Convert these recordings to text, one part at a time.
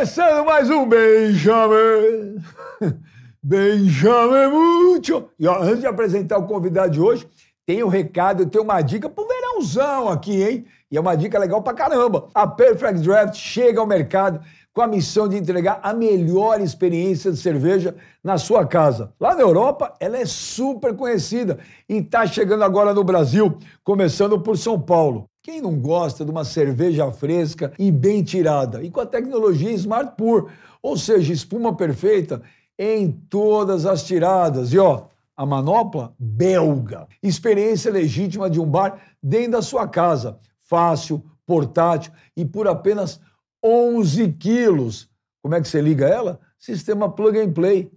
Começando mais um Benjamin. Benjamin Mucho. E ó, antes de apresentar o convidado de hoje, tem um recado, tem uma dica pro verãozão aqui, hein? E é uma dica legal pra caramba. A Perfect Draft chega ao mercado com a missão de entregar a melhor experiência de cerveja na sua casa. Lá na Europa, ela é super conhecida e está chegando agora no Brasil, começando por São Paulo. Quem não gosta de uma cerveja fresca e bem tirada? E com a tecnologia Smart Pour, ou seja, espuma perfeita em todas as tiradas. E ó, a manopla belga. Experiência legítima de um bar dentro da sua casa. Fácil, portátil e por apenas 11 quilos. Como é que você liga ela? Sistema plug and play.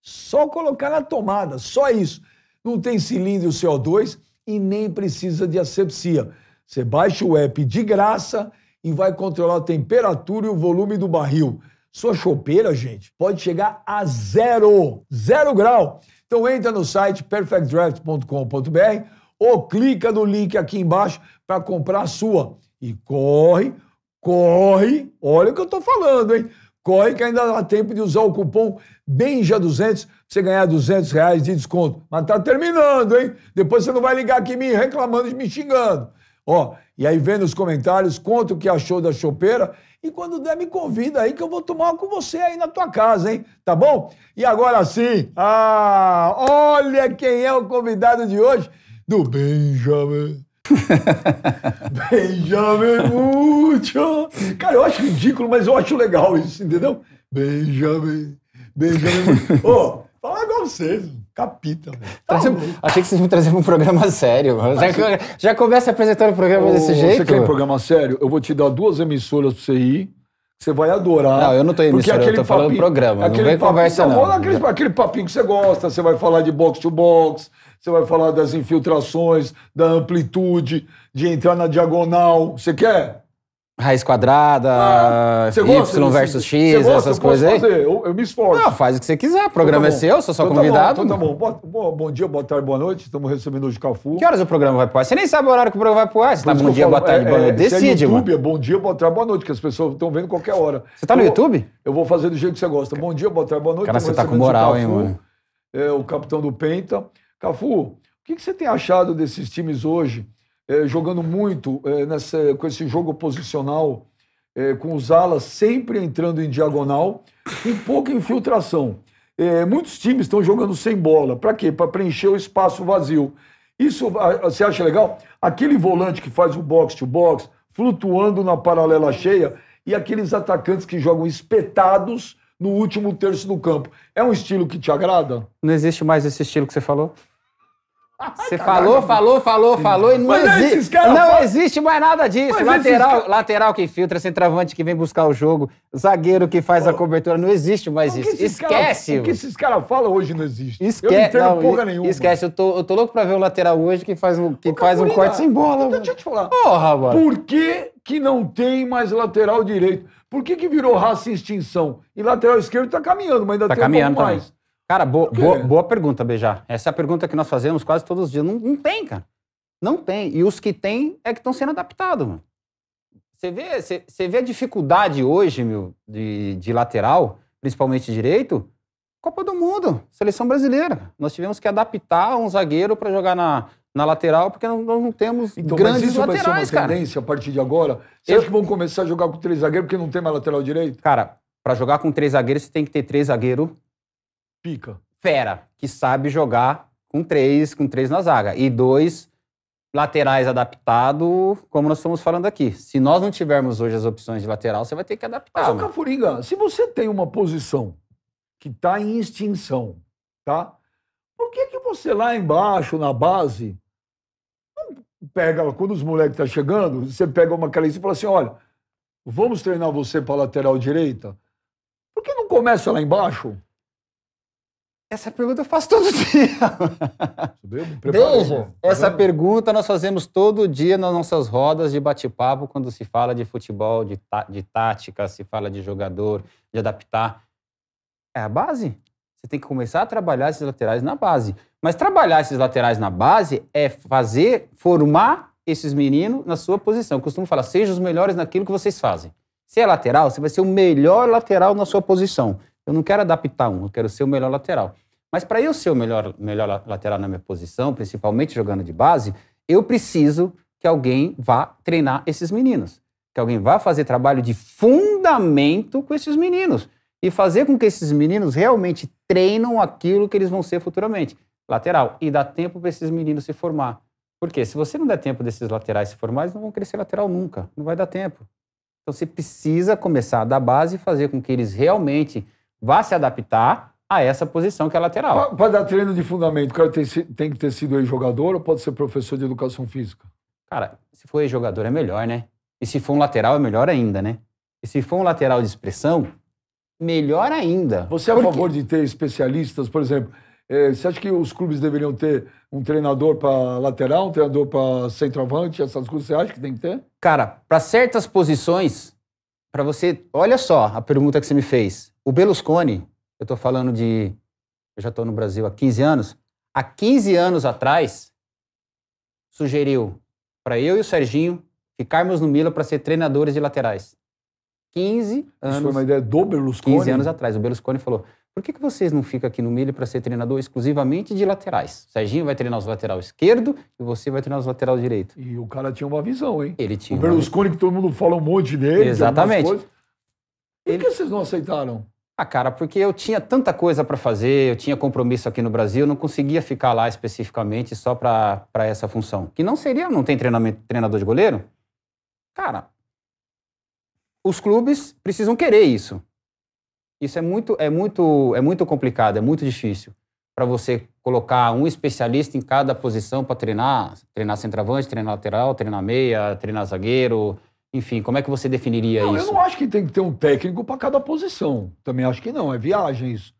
Só colocar na tomada, só isso. Não tem cilindro CO2 e nem precisa de asepsia. Você baixa o app de graça e vai controlar a temperatura e o volume do barril. Sua chopeira, gente, pode chegar a zero, zero grau. Então entra no site perfectdraft.com.br ou clica no link aqui embaixo para comprar a sua. E corre, corre, olha o que eu estou falando, hein? Corre que ainda dá tempo de usar o cupom BENJA200 você ganhar 200 reais de desconto. Mas tá terminando, hein? Depois você não vai ligar aqui me reclamando e me xingando. Ó, e aí vem nos comentários, conta o que achou da chopeira e quando der me convida aí que eu vou tomar com você aí na tua casa, hein? Tá bom? E agora sim, ah, olha quem é o convidado de hoje do Benjamin. Benjamin Mucho. Cara, eu acho ridículo, mas eu acho legal isso, entendeu? Benjamin, Benjamin. Ô, oh, fala com vocês. Capita, tá Achei que vocês me traziam um programa sério. Já, já começa apresentando o programa Ô, desse jeito. Você quer um programa sério? Eu vou te dar duas emissoras pra você ir. Você vai adorar. Não, eu não tô em emissora, eu tô falando programa. Aquele não vem papinho, conversa, não. Aquele, aquele papinho que você gosta, você vai falar de box to box, você vai falar das infiltrações, da amplitude, de entrar na diagonal. Você quer? Raiz quadrada, ah, Y gosta, versus X, gosta, essas coisas aí. Fazer, eu, eu, me esforço. Não, faz o que você quiser. O programa então tá é seu, sou só então convidado. Tá bom, então tá bom. bom dia, boa tarde, boa noite. Estamos recebendo hoje Cafu. Que horas o programa vai pro ar? Você nem sabe o horário que o programa vai pro ar. Você tá bom dia, falo, boa tarde, é, boa noite. É, é Decide, é YouTube, mano. É bom dia, boa tarde, boa noite, que as pessoas estão vendo qualquer hora. Você tá no YouTube? Eu vou fazer do jeito que você gosta. Bom dia, boa tarde, boa noite. Cara, você tá com moral, Cafu, hein, mano? É, o capitão do Penta. Cafu, o que, que você tem achado desses times hoje? é, jogando muito é, nessa, com esse jogo posicional, é, com os alas sempre entrando em diagonal, com pouca infiltração. É, muitos times estão jogando sem bola. Para quê? Para preencher o espaço vazio. Isso você acha legal? Aquele volante que faz o box to -box, flutuando na paralela cheia, e aqueles atacantes que jogam espetados no último terço do campo. É um estilo que te agrada? Não existe mais esse estilo que você falou? Você tá falou, falou, falou, falou e não, é exi não existe mais nada disso. lateral, lateral que filtra, centroavante que vem buscar o jogo, zagueiro que faz a cobertura, não existe mais isso. Esquece. Cara, o que esses caras falam hoje não existe. Esque... Eu não entendo não, porra nenhuma. Esquece, eu tô, eu tô louco pra ver o lateral hoje que faz um, que faz um corte sem bola. Então, deixa eu te falar. Porra, mano. Por que, que não tem mais lateral direito? Por que, que virou raça e extinção? E lateral esquerdo tá caminhando, mas ainda tá tem caminhando um pouco mais. Também. Cara, bo boa, boa pergunta, Beijar. Essa é a pergunta que nós fazemos quase todos os dias. Não, não tem, cara. Não tem. E os que tem é que estão sendo adaptados, mano. Você vê, você, vê a dificuldade hoje, meu, de, de lateral, principalmente direito, Copa do Mundo, seleção brasileira. Nós tivemos que adaptar um zagueiro para jogar na, na lateral, porque nós não temos então, grandes mas isso laterais, vai ser uma cara. tendência a partir de agora? Você Eu... acha que vão começar a jogar com três zagueiros porque não tem mais lateral direito? Cara, para jogar com três zagueiros, você tem que ter três zagueiros Pica. Fera, que sabe jogar com três, com três na zaga. E dois laterais adaptado, como nós estamos falando aqui. Se nós não tivermos hoje as opções de lateral, você vai ter que adaptar. Mas, mano. Cafuringa, se você tem uma posição que está em extinção, tá? Por que, que você lá embaixo, na base, pega, quando os moleques estão tá chegando, você pega uma calice e fala assim: olha, vamos treinar você para lateral direita? Por que não começa lá embaixo? Essa pergunta eu faço todo dia. Beijo. Né? Essa pergunta nós fazemos todo dia nas nossas rodas de bate-papo, quando se fala de futebol, de, de tática, se fala de jogador, de adaptar. É a base. Você tem que começar a trabalhar esses laterais na base. Mas trabalhar esses laterais na base é fazer, formar esses meninos na sua posição. Eu costumo falar, sejam os melhores naquilo que vocês fazem. Se é lateral, você vai ser o melhor lateral na sua posição. Eu não quero adaptar um, eu quero ser o melhor lateral. Mas para eu ser o melhor, melhor lateral na minha posição, principalmente jogando de base, eu preciso que alguém vá treinar esses meninos. Que alguém vá fazer trabalho de fundamento com esses meninos. E fazer com que esses meninos realmente treinam aquilo que eles vão ser futuramente. Lateral. E dá tempo para esses meninos se formar. Porque se você não der tempo desses laterais se formar, eles não vão crescer lateral nunca. Não vai dar tempo. Então você precisa começar da base e fazer com que eles realmente vá se adaptar a essa posição que é lateral. Para dar treino de fundamento, o cara tem, tem que ter sido ex-jogador ou pode ser professor de educação física? Cara, se for ex-jogador é melhor, né? E se for um lateral é melhor ainda, né? E se for um lateral de expressão, melhor ainda. Você é a favor de ter especialistas, por exemplo? Eh, você acha que os clubes deveriam ter um treinador para lateral, um treinador para centroavante, essas coisas? Você acha que tem que ter? Cara, para certas posições, para você. Olha só a pergunta que você me fez. O Berlusconi, eu estou falando de. Eu já estou no Brasil há 15 anos. Há 15 anos atrás, sugeriu para eu e o Serginho ficarmos no Mila para ser treinadores de laterais. 15 anos. Isso foi uma ideia do Berlusconi? 15 anos atrás. O Berlusconi falou: por que, que vocês não ficam aqui no Mila para ser treinador exclusivamente de laterais? O Serginho vai treinar os lateral esquerdo e você vai treinar os lateral direito. E o cara tinha uma visão, hein? Ele tinha. O Berlusconi, que todo mundo fala um monte dele. Exatamente. Por ele... que vocês não aceitaram? Ah, cara, porque eu tinha tanta coisa para fazer, eu tinha compromisso aqui no Brasil, não conseguia ficar lá especificamente só para essa função. Que não seria, não tem treinamento, treinador de goleiro? Cara, os clubes precisam querer isso. Isso é muito, é muito, é muito complicado, é muito difícil para você colocar um especialista em cada posição para treinar, treinar centroavante, treinar lateral, treinar meia, treinar zagueiro, enfim, como é que você definiria não, isso? Eu não acho que tem que ter um técnico para cada posição. Também acho que não, é viagem isso.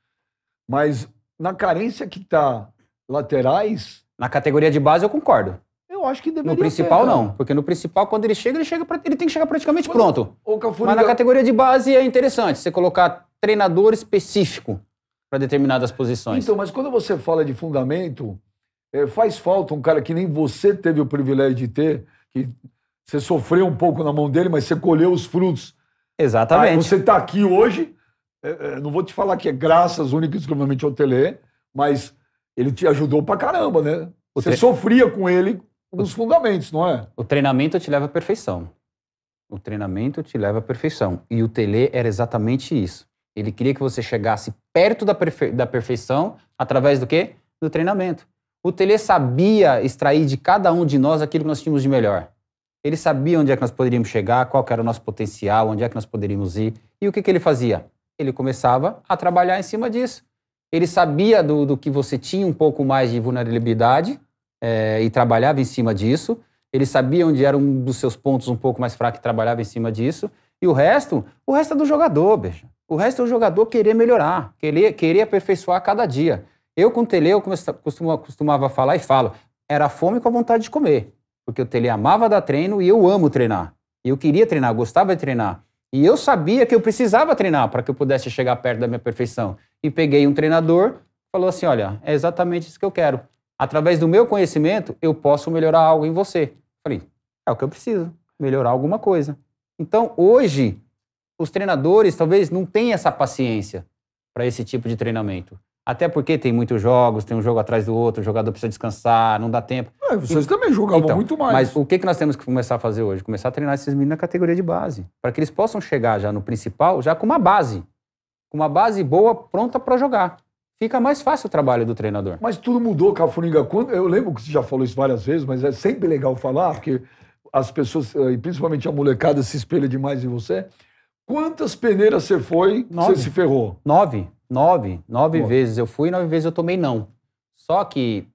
Mas na carência que está laterais. Na categoria de base eu concordo. Eu acho que deveria. No principal ter, não, porque no principal quando ele chega ele chega pra, ele tem que chegar praticamente Mas, pronto. Cafuriga... Mas na categoria de base é interessante você colocar treinador específico para determinadas posições. Então, mas quando você fala de fundamento, é, faz falta um cara que nem você teve o privilégio de ter, que você sofreu um pouco na mão dele, mas você colheu os frutos. Exatamente. Aí você está aqui hoje, é, é, não vou te falar que é graças única e exclusivamente ao Tele, mas ele te ajudou pra caramba, né? Você tre... sofria com ele nos fundamentos, não é? O treinamento te leva à perfeição. O treinamento te leva à perfeição. E o Tele era exatamente isso. Ele queria que você chegasse perto da, perfe... da perfeição através do quê? Do treinamento. O Tele sabia extrair de cada um de nós aquilo que nós tínhamos de melhor. Ele sabia onde é que nós poderíamos chegar, qual era o nosso potencial, onde é que nós poderíamos ir. E o que, que ele fazia? Ele começava a trabalhar em cima disso. Ele sabia do, do que você tinha um pouco mais de vulnerabilidade é, e trabalhava em cima disso. Ele sabia onde era um dos seus pontos um pouco mais fraco e trabalhava em cima disso. E o resto, o resto é do jogador, beijo. O resto é o jogador querer melhorar, querer, querer aperfeiçoar cada dia. Eu, com o Tele, eu costumava, costumava falar e falo, era a fome com a vontade de comer porque o tele amava dar treino e eu amo treinar. eu queria treinar, gostava de treinar. E eu sabia que eu precisava treinar para que eu pudesse chegar perto da minha perfeição. E peguei um treinador, falou assim: "Olha, é exatamente isso que eu quero. Através do meu conhecimento, eu posso melhorar algo em você". Falei: "É o que eu preciso, melhorar alguma coisa". Então, hoje os treinadores talvez não tenham essa paciência para esse tipo de treinamento. Até porque tem muitos jogos, tem um jogo atrás do outro, o jogador precisa descansar, não dá tempo. É, vocês e, também jogavam então, muito mais. Mas o que, que nós temos que começar a fazer hoje? Começar a treinar esses meninos na categoria de base, para que eles possam chegar já no principal, já com uma base. Com uma base boa, pronta para jogar. Fica mais fácil o trabalho do treinador. Mas tudo mudou, Cafuringa. Quando, eu lembro que você já falou isso várias vezes, mas é sempre legal falar, porque as pessoas, eh, e principalmente a molecada, se espelha demais em você. Quantas peneiras você foi, Nove. você se ferrou? Nove. Nove. Nove Boa. vezes eu fui, nove vezes eu tomei não. Só que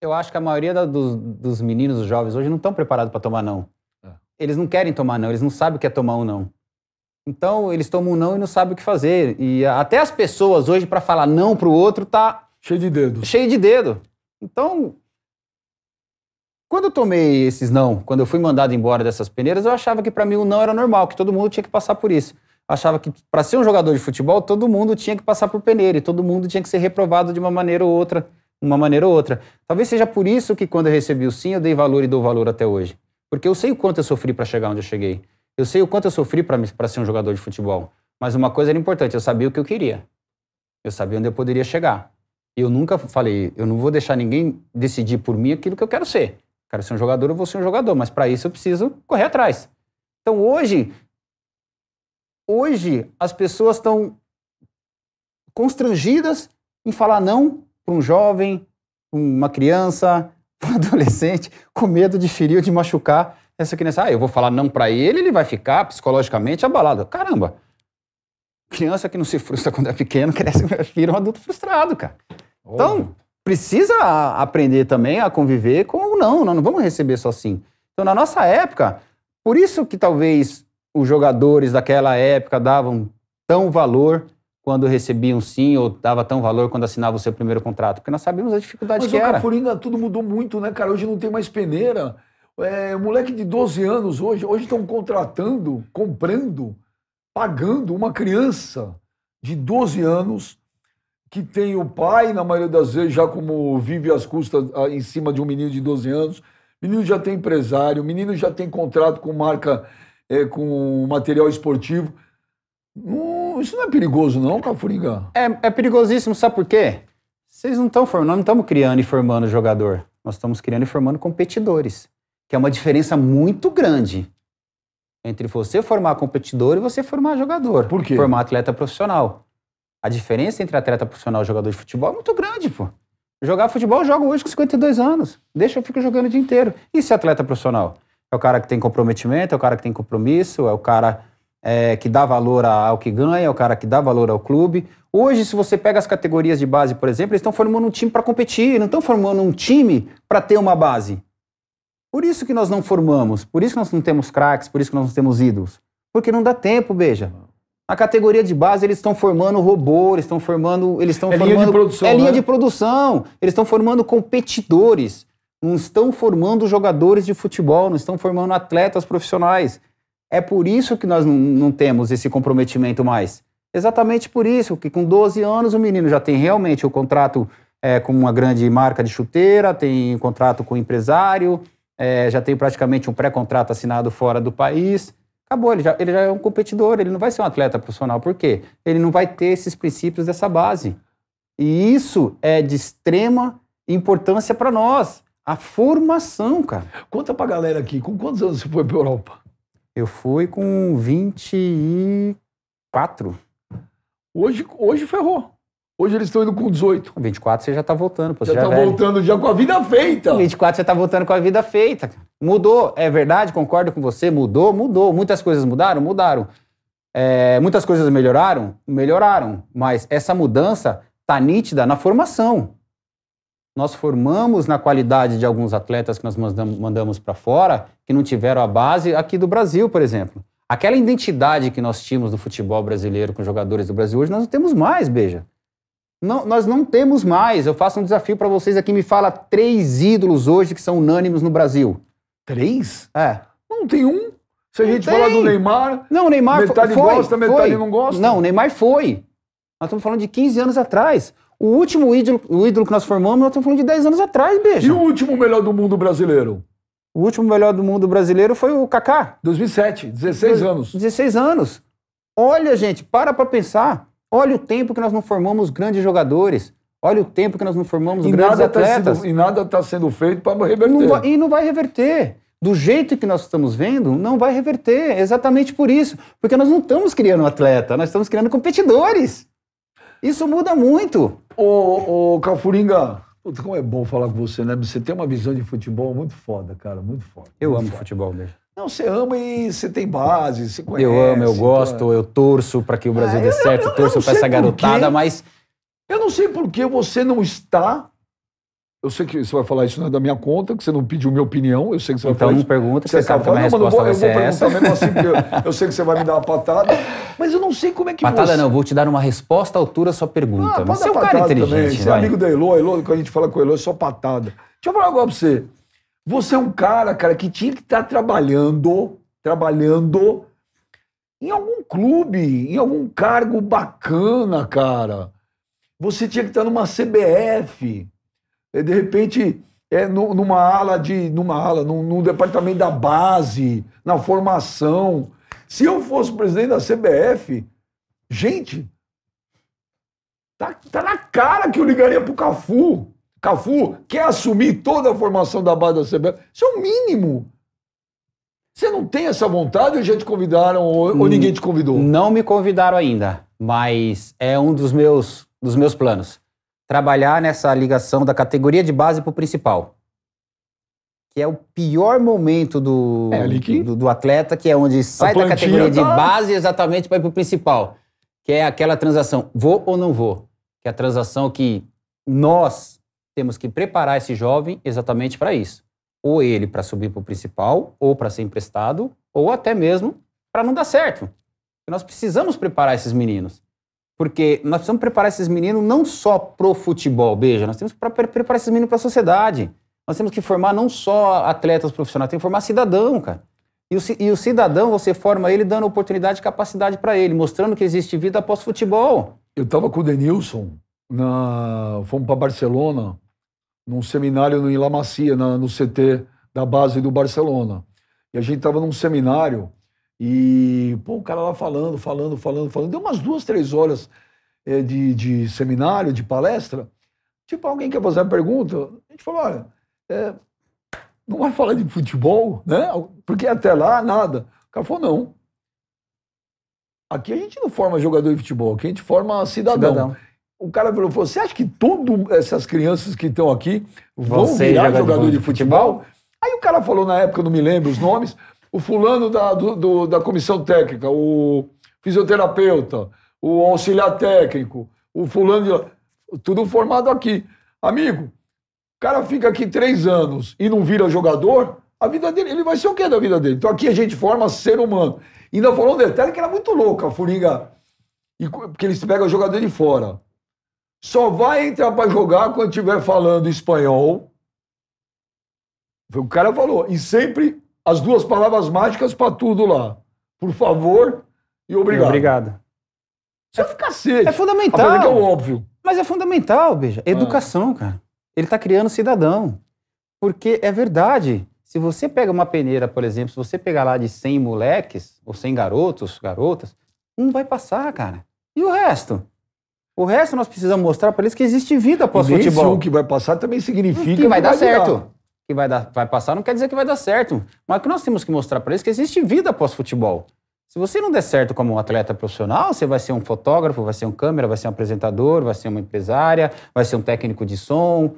eu acho que a maioria da, dos, dos, meninos, dos jovens hoje, não estão preparados para tomar não. É. Eles não querem tomar não, eles não sabem o que é tomar um não. Então, eles tomam um não e não sabem o que fazer. E até as pessoas hoje, para falar não para o outro, tá... Cheio de dedo. Cheio de dedo. Então, quando eu tomei esses não, quando eu fui mandado embora dessas peneiras, eu achava que para mim o não era normal, que todo mundo tinha que passar por isso achava que para ser um jogador de futebol, todo mundo tinha que passar por peneira e todo mundo tinha que ser reprovado de uma maneira ou outra, uma maneira ou outra. Talvez seja por isso que quando eu recebi o sim, eu dei valor e dou valor até hoje. Porque eu sei o quanto eu sofri para chegar onde eu cheguei. Eu sei o quanto eu sofri para ser um jogador de futebol. Mas uma coisa era importante, eu sabia o que eu queria. Eu sabia onde eu poderia chegar. Eu nunca falei, eu não vou deixar ninguém decidir por mim aquilo que eu quero ser. Quero ser um jogador, eu vou ser um jogador, mas para isso eu preciso correr atrás. Então hoje, hoje as pessoas estão constrangidas em falar não para um jovem, uma criança, um adolescente, com medo de ferir ou de machucar essa criança. Ah, eu vou falar não para ele, ele vai ficar psicologicamente abalado. Caramba! Criança que não se frustra quando é pequeno cresce e vira um adulto frustrado, cara. Oh. Então, precisa aprender também a conviver com o não. Nós não vamos receber só assim. Então, na nossa época, por isso que talvez os jogadores daquela época davam tão valor quando recebiam sim ou dava tão valor quando assinava o seu primeiro contrato? Porque nós sabemos a dificuldade Mas que era. Mas o tudo mudou muito, né, cara? Hoje não tem mais peneira. É, moleque de 12 anos hoje, hoje estão contratando, comprando, pagando uma criança de 12 anos que tem o pai, na maioria das vezes, já como vive às custas em cima de um menino de 12 anos. Menino já tem empresário, menino já tem contrato com marca é, com material esportivo. isso não é perigoso, não, Cafuringa? É, é perigosíssimo, sabe por quê? Vocês não estão formando, não estamos criando e formando jogador. Nós estamos criando e formando competidores, que é uma diferença muito grande entre você formar competidor e você formar jogador. Por quê? Formar atleta profissional. A diferença entre atleta profissional e jogador de futebol é muito grande, pô. Jogar futebol eu jogo hoje com 52 anos. Deixa eu fico jogando o dia inteiro. E se é atleta profissional? É o cara que tem comprometimento, é o cara que tem compromisso, é o cara é, que dá valor ao que ganha, é o cara que dá valor ao clube. Hoje, se você pega as categorias de base, por exemplo, eles estão formando um time para competir, não estão formando um time para ter uma base. Por isso que nós não formamos, por isso que nós não temos craques, por isso que nós não temos ídolos. Porque não dá tempo, beija. A categoria de base, eles estão formando robô, eles estão formando. Eles estão é formando. Linha de produção, é né? linha de produção. Eles estão formando competidores não estão formando jogadores de futebol, não estão formando atletas profissionais. É por isso que nós não, temos esse comprometimento mais. Exatamente por isso, que com 12 anos o menino já tem realmente o contrato é, com uma grande marca de chuteira, tem contrato com empresário, é, já tem praticamente um pré-contrato assinado fora do país. Acabou, ele já, ele já é um competidor, ele não vai ser um atleta profissional. Por quê? Ele não vai ter esses princípios dessa base. E isso é de extrema importância para nós. A formação, cara. Conta pra galera aqui, com quantos anos você foi pra Europa? Eu fui com 24. Hoje, hoje ferrou. Hoje eles estão indo com 18. Com 24 você já está voltando. Pô, já está é voltando já com a vida feita. Com 24 você está voltando com a vida feita. Mudou, é verdade, concordo com você, mudou, mudou. Muitas coisas mudaram, mudaram. É, muitas coisas melhoraram, melhoraram. Mas essa mudança tá nítida na formação nós formamos na qualidade de alguns atletas que nós mandamos para fora, que não tiveram a base aqui do Brasil, por exemplo. Aquela identidade que nós tínhamos do futebol brasileiro com jogadores do Brasil hoje, nós não temos mais, beija. Não, nós não temos mais. Eu faço um desafio para vocês aqui. Me fala três ídolos hoje que são unânimes no Brasil. Três? É. Não tem um. Se a não gente tem. falar do Neymar. Não, o Neymar metade foi. Metade gosta, metade foi. não gosta. Não, o Neymar foi. Nós estamos falando de 15 anos atrás. O último ídolo, o ídolo que nós formamos, nós estamos falando de 10 anos atrás, beijo. E o último melhor do mundo brasileiro? O último melhor do mundo brasileiro foi o Kaká. 2007, 16 anos. 16 anos. Olha, gente, para para pensar. Olha o tempo que nós não formamos grandes jogadores. Olha o tempo que nós não formamos e grandes atletas. Tá sendo, e nada está sendo feito para reverter. Não vai, e não vai reverter. Do jeito que nós estamos vendo, não vai reverter. Exatamente por isso. Porque nós não estamos criando atleta, nós estamos criando competidores. Isso muda muito. Ô, ô Calfuringa, como é bom falar com você, né? Você tem uma visão de futebol muito foda, cara, muito foda. Eu muito amo foda. futebol mesmo. Não, você ama e você tem base, você conhece. Eu amo, eu então é- gosto, então... eu torço para que o Brasil ah, dê certo, eu, eu torço para essa garotada, mas. Eu não sei por que você não está eu sei que você vai falar isso não é da minha conta, que você não pediu minha opinião, eu sei que você então, vai falar. Então não pergunta, você sabe que a minha resposta vou, vai ser essa. Mesmo assim, eu, eu, sei que você vai me dar uma patada, mas eu não sei como é que patada você... Patada não, vou te dar uma resposta à altura da sua pergunta. Ah, mas você é um cara inteligente, Você é amigo da Elo, Elo, quando a gente fala com o Elo, é só patada. Deixa eu falar agora pra você. Você é um cara, cara, que tinha que estar tá trabalhando, trabalhando em algum clube, em algum cargo bacana, cara. Você tinha que estar tá numa CBF é, de repente, é no, numa ala de. numa ala, num, num departamento da base, na formação. Se eu fosse presidente da CBF, gente, tá, tá na cara que eu ligaria pro Cafu. Cafu quer assumir toda a formação da base da CBF. Isso é o mínimo. Você não tem essa vontade ou já te convidaram ou, ou ninguém te convidou? Não me convidaram ainda, mas é um dos meus, dos meus planos trabalhar nessa ligação da categoria de base para o principal. Que é o pior momento do, é do, do, atleta, que é onde sai da categoria tá... de base exatamente para ir para o principal. Que é aquela transação, vou ou não vou? Que é a transação que nós temos que preparar esse jovem exatamente para isso. Ou ele para subir para o principal, ou para ser emprestado, ou até mesmo para não dar certo. Nós precisamos preparar esses meninos. Porque nós precisamos preparar esses meninos não só pro futebol, beija, nós temos que preparar esses meninos para a sociedade. Nós temos que formar não só atletas profissionais, tem que formar cidadão, cara. E o, e o cidadão, você forma ele dando oportunidade e capacidade para ele, mostrando que existe vida após o futebol. Eu estava com o Denilson, na, fomos para Barcelona, num seminário no, em La Macia, na, no CT da base do Barcelona. E a gente estava num seminário e pô, o cara lá falando, falando, falando, falando. Deu umas duas, três horas é, de, de seminário, de palestra. Tipo, alguém quer fazer uma pergunta? A gente falou: olha, é, não vai falar de futebol, né? Porque até lá, nada. O cara falou: não. Aqui a gente não forma jogador de futebol, aqui a gente forma cidadão. cidadão. O cara falou: você acha que todas essas crianças que estão aqui vão você virar jogador, de, de futebol? futebol? Aí o cara falou na época, eu não me lembro os nomes o fulano da, do, do, da comissão técnica, o fisioterapeuta, o auxiliar técnico, o fulano de. Tudo formado aqui. Amigo, o cara fica aqui três anos e não vira jogador, a vida dele, ele vai ser o quê da vida dele? Então aqui a gente forma ser humano. ainda falou um detalhe que era muito louco, a Furinga. E, porque eles pegam jogador de fora. Só vai entrar para jogar quando estiver falando espanhol. O cara falou. E sempre as duas palavras mágicas para tudo lá. Por favor e obrigado. obrigado. Isso é, é cacete. É fundamental. que é o óbvio. Mas é fundamental, beija. É. Educação, ah. cara. Ele está criando cidadão. Porque é verdade. Se você pega uma peneira, por exemplo, se você pegar lá de 100 moleques, ou 100 garotos, garotas, um vai passar, cara. E o resto? O resto nós precisamos mostrar para eles que existe vida após e futebol. Esse um que vai passar também significa que vai, que vai dar certo. Virar que vai, dar, vai passar não quer dizer que vai dar certo. Mas o que nós temos que mostrar para eles é que existe vida após futebol Se você não der certo como um atleta profissional, você vai ser um fotógrafo, vai ser um câmera, vai ser um apresentador, vai ser uma empresária, vai ser um técnico de som.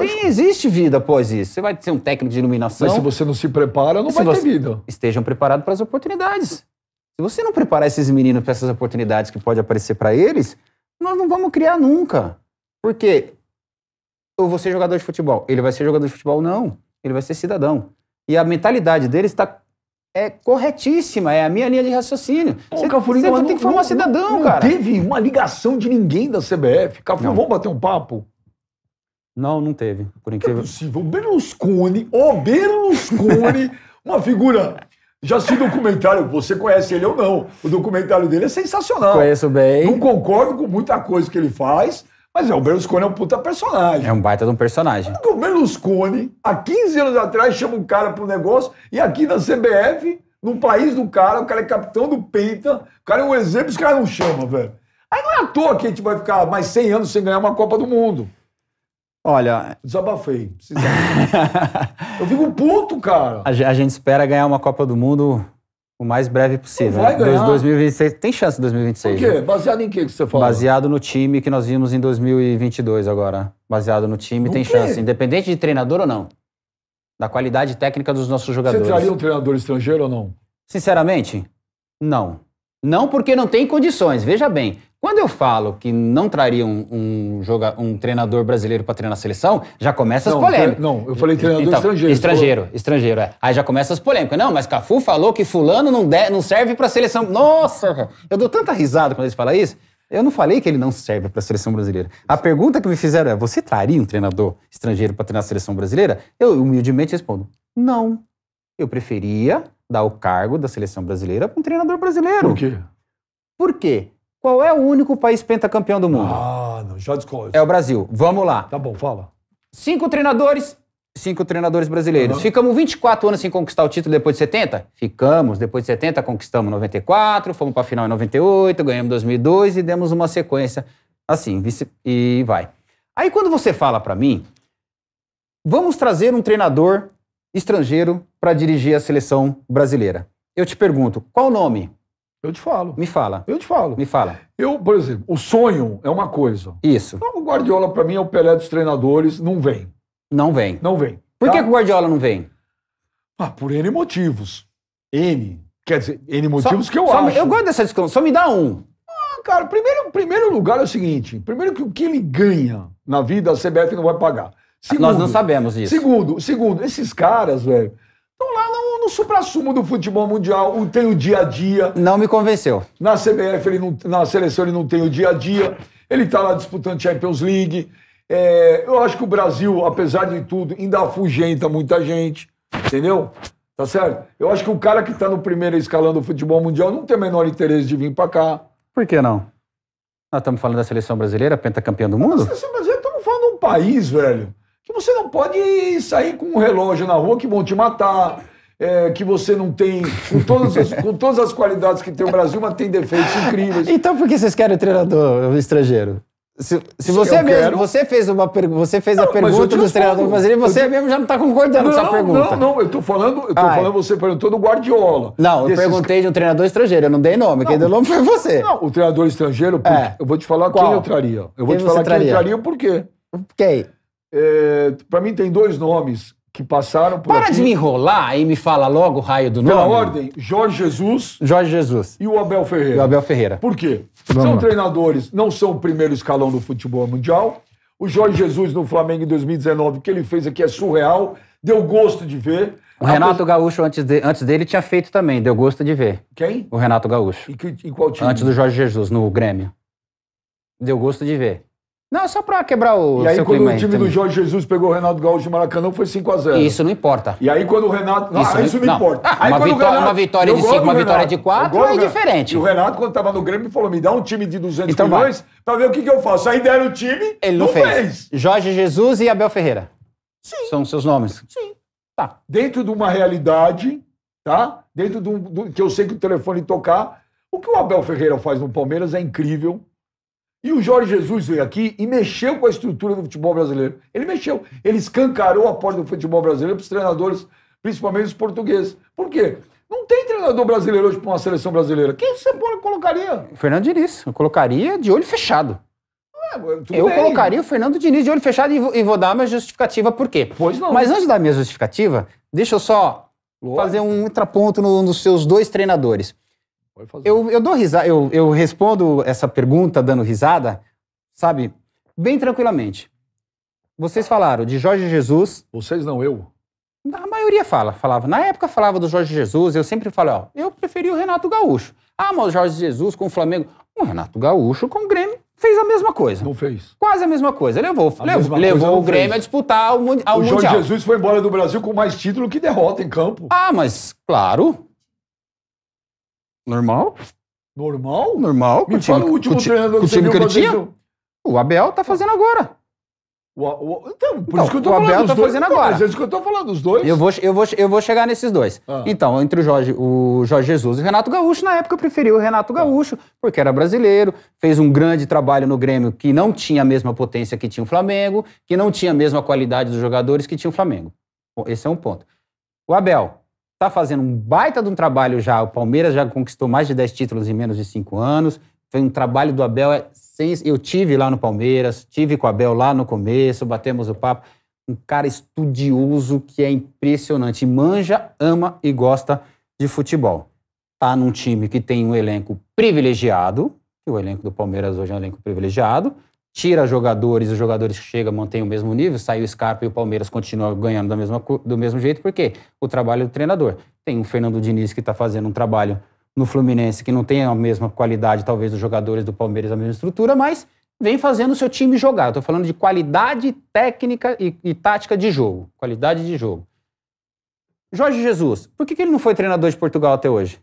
Tem, existe vida após isso. Você vai ser um técnico de iluminação. Mas se você não se prepara, não se vai ter vida. Estejam preparados para as oportunidades. Se você não preparar esses meninos para essas oportunidades que pode aparecer para eles, nós não vamos criar nunca. Porque eu vou ser jogador de futebol. Ele vai ser jogador de futebol? Não. Ele vai ser cidadão. E a mentalidade dele está é corretíssima, é a minha linha de raciocínio. Bom, você, Cafurinho, você tem que formar não, cidadão, não cara. Não teve uma ligação de ninguém da CBF. Cafurinho, vamos bater um papo? Não, não teve, por é incrível. É possível. O Berlusconi, o Berlusconi, uma figura. Já assisti documentário, você conhece ele ou não. O documentário dele é sensacional. Conheço bem. Não concordo com muita coisa que ele faz, mas é, o Berlusconi é um puta personagem. É um baita de um personagem. O Berlusconi, há 15 anos atrás, chama um cara pro negócio e aqui na CBF, no país do cara, o cara é capitão do Peita, o cara é um exemplo, os caras não chamam, velho. Aí não é à toa que a gente vai ficar mais 100 anos sem ganhar uma Copa do Mundo. Olha. Desabafei. Precisava. Eu fico puto, cara. A gente espera ganhar uma Copa do Mundo o mais breve possível. vai ganhar. 2026, tem chance em 2026. Por quê? Né? Baseado em quê que você falou? Baseado no time que nós vimos em 2022 agora. Baseado no time, no tem quê? chance. Independente de treinador ou não. Da qualidade técnica dos nossos jogadores. Você traria um treinador estrangeiro ou não? Sinceramente, não. Não porque não tem condições. Veja bem, quando eu falo que não traria um, um, joga, um treinador brasileiro para treinar a seleção, já começa não, as polêmicas. Não, eu falei treinador então, estrangeiro. Estrangeiro, falou... estrangeiro, é. Aí já começa as polêmicas. Não, mas Cafu falou que fulano não, de, não serve para a seleção. Nossa, eu dou tanta risada quando eles falam isso. Eu não falei que ele não serve para a seleção brasileira. A pergunta que me fizeram é: você traria um treinador estrangeiro para treinar a seleção brasileira? Eu humildemente respondo: não. Eu preferia dar o cargo da seleção brasileira para um treinador brasileiro. Por quê? Por quê? Qual é o único país pentacampeão do mundo? Ah, não, já discordo. É o Brasil. Vamos lá. Tá bom, fala. Cinco treinadores, cinco treinadores brasileiros. Uhum. Ficamos 24 anos sem conquistar o título depois de 70? Ficamos. Depois de 70, conquistamos 94, fomos para a final em 98, ganhamos 2002 e demos uma sequência assim, e vai. Aí quando você fala para mim, vamos trazer um treinador estrangeiro para dirigir a seleção brasileira. Eu te pergunto, qual o nome? Eu te falo. Me fala. Eu te falo. Me fala. Eu, por exemplo, o sonho é uma coisa. Isso. Então, o Guardiola, para mim, é o Pelé dos treinadores, não vem. Não vem. Não vem. Por tá? que o Guardiola não vem? Ah, por N motivos. N. Quer dizer, N motivos só, que eu só, acho. Eu gosto dessa discussão. Só me dá um. Ah, cara, primeiro, primeiro lugar é o seguinte: primeiro que o que ele ganha na vida, a CBF não vai pagar. Segundo, Nós não sabemos isso. Segundo, segundo, esses caras, velho no supra-sumo do futebol mundial, não tem o dia a dia. Não me convenceu. Na CBF, ele não, na seleção, ele não tem o dia a dia. Ele está lá disputando Champions League. É, eu acho que o Brasil, apesar de tudo, ainda afugenta muita gente, entendeu? Tá certo? Eu acho que o cara que está no primeiro escalão do futebol mundial não tem o menor interesse de vir para cá. Por que não? Nós estamos falando da seleção brasileira, pentacampeã do mundo? Na seleção brasileira, estamos falando de um país, velho, que você não pode sair com um relógio na rua que vão te matar é, que você não tem, com todas, as, com todas as qualidades que tem o Brasil, mas tem defeitos incríveis. Então por que vocês querem treinador estrangeiro? Se, se você eu mesmo, quero. você fez, uma você fez não, a pergunta dos treinadores brasileiros, você mesmo já não está concordando não, com essa pergunta. Não, não, eu estou falando, eu tô falando, você perguntou do Guardiola. Não, eu perguntei de um treinador estrangeiro, eu não dei nome, não, quem deu nome foi você. Não, o treinador estrangeiro, é. eu vou te falar Qual? quem eu traria. Eu vou quem te falar traria? quem eu traria por quê. Quem? É, Para mim tem dois nomes que passaram por. Para aqui. de me enrolar e me fala logo o raio do nome. Pela ordem, Jorge Jesus. Jorge Jesus. E o Abel Ferreira. E o Abel Ferreira. Por quê? Vamos são lá. treinadores, não são o primeiro escalão do futebol mundial. O Jorge Jesus no Flamengo em 2019, o que ele fez aqui é surreal, deu gosto de ver. O Renato Gaúcho, antes, de, antes dele, tinha feito também, deu gosto de ver. Quem? O Renato Gaúcho. E que, em qual time? Antes do Jorge Jesus, no Grêmio. Deu gosto de ver. Não, só pra quebrar o. E aí, quando o time do Jorge Jesus pegou o Renato Gaúcho de Maracanã, foi 5x0. Isso não importa. E aí, quando o Renato. Isso, ah, isso não, não importa. Ah, uma, vitó Renato... uma, vitória de 5, uma vitória de 4 é diferente. E o Renato, quando tava no Grêmio, falou: me dá um time de 200 então milhões vai. pra ver o que, que eu faço. Aí deram o time. Ele não, não fez. fez. Jorge Jesus e Abel Ferreira. Sim. São seus nomes. Sim. Tá. Dentro de uma realidade, tá? Dentro de um. Do, que eu sei que o telefone tocar. O que o Abel Ferreira faz no Palmeiras é incrível. E o Jorge Jesus veio aqui e mexeu com a estrutura do futebol brasileiro. Ele mexeu. Ele escancarou a porta do futebol brasileiro para os treinadores, principalmente os portugueses. Por quê? Não tem treinador brasileiro hoje para uma seleção brasileira. Quem você colocaria? Fernando Diniz. Eu colocaria de olho fechado. É, eu bem. colocaria o Fernando Diniz de olho fechado e vou dar minha justificativa por quê. Pois não. Mas antes da minha justificativa, deixa eu só Lógico. fazer um ultraponto nos no seus dois treinadores. Pode fazer. Eu, eu dou risada, eu, eu respondo essa pergunta dando risada, sabe? Bem tranquilamente. Vocês falaram de Jorge Jesus. Vocês não, eu. A maioria fala, falava. Na época falava do Jorge Jesus, eu sempre falo, ó, eu preferi o Renato Gaúcho. Ah, mas o Jorge Jesus com o Flamengo. O Renato Gaúcho com o Grêmio fez a mesma coisa. Não fez. Quase a mesma coisa. Levou, levou, levou o Grêmio fez. a disputar ao, ao o Mundial. O Jorge Jesus foi embora do Brasil com mais título que derrota em campo. Ah, mas claro. Normal? Normal? Normal. Me fala o último treinador que, time que ele tinha. O Abel tá fazendo agora. O, o, então, por então, isso que eu tô o falando. Abel tá dois, fazendo tá, agora. Mas é isso que eu tô falando, os dois. Eu vou, eu vou, eu vou chegar nesses dois. Ah. Então, entre o Jorge, o Jorge Jesus e o Renato Gaúcho, na época eu preferi o Renato tá. Gaúcho, porque era brasileiro, fez um grande trabalho no Grêmio que não tinha a mesma potência que tinha o Flamengo, que não tinha a mesma qualidade dos jogadores que tinha o Flamengo. Esse é um ponto. O Abel, está fazendo um baita de um trabalho já. O Palmeiras já conquistou mais de 10 títulos em menos de 5 anos. Foi um trabalho do Abel. É, eu tive lá no Palmeiras, tive com o Abel lá no começo, batemos o papo. Um cara estudioso que é impressionante. Manja, ama e gosta de futebol. Tá num time que tem um elenco privilegiado, o elenco do Palmeiras hoje é um elenco privilegiado, tira jogadores, os jogadores que chegam mantêm o mesmo nível, sai o Scarpa e o Palmeiras continua ganhando da mesma, do mesmo jeito, porque o trabalho do treinador. Tem o Fernando Diniz que está fazendo um trabalho no Fluminense que não tem a mesma qualidade, talvez, dos jogadores do Palmeiras, a mesma estrutura, mas vem fazendo o seu time jogar. Estou falando de qualidade técnica e, e, tática de jogo. Qualidade de jogo. Jorge Jesus, por que, que ele não foi treinador de Portugal até hoje?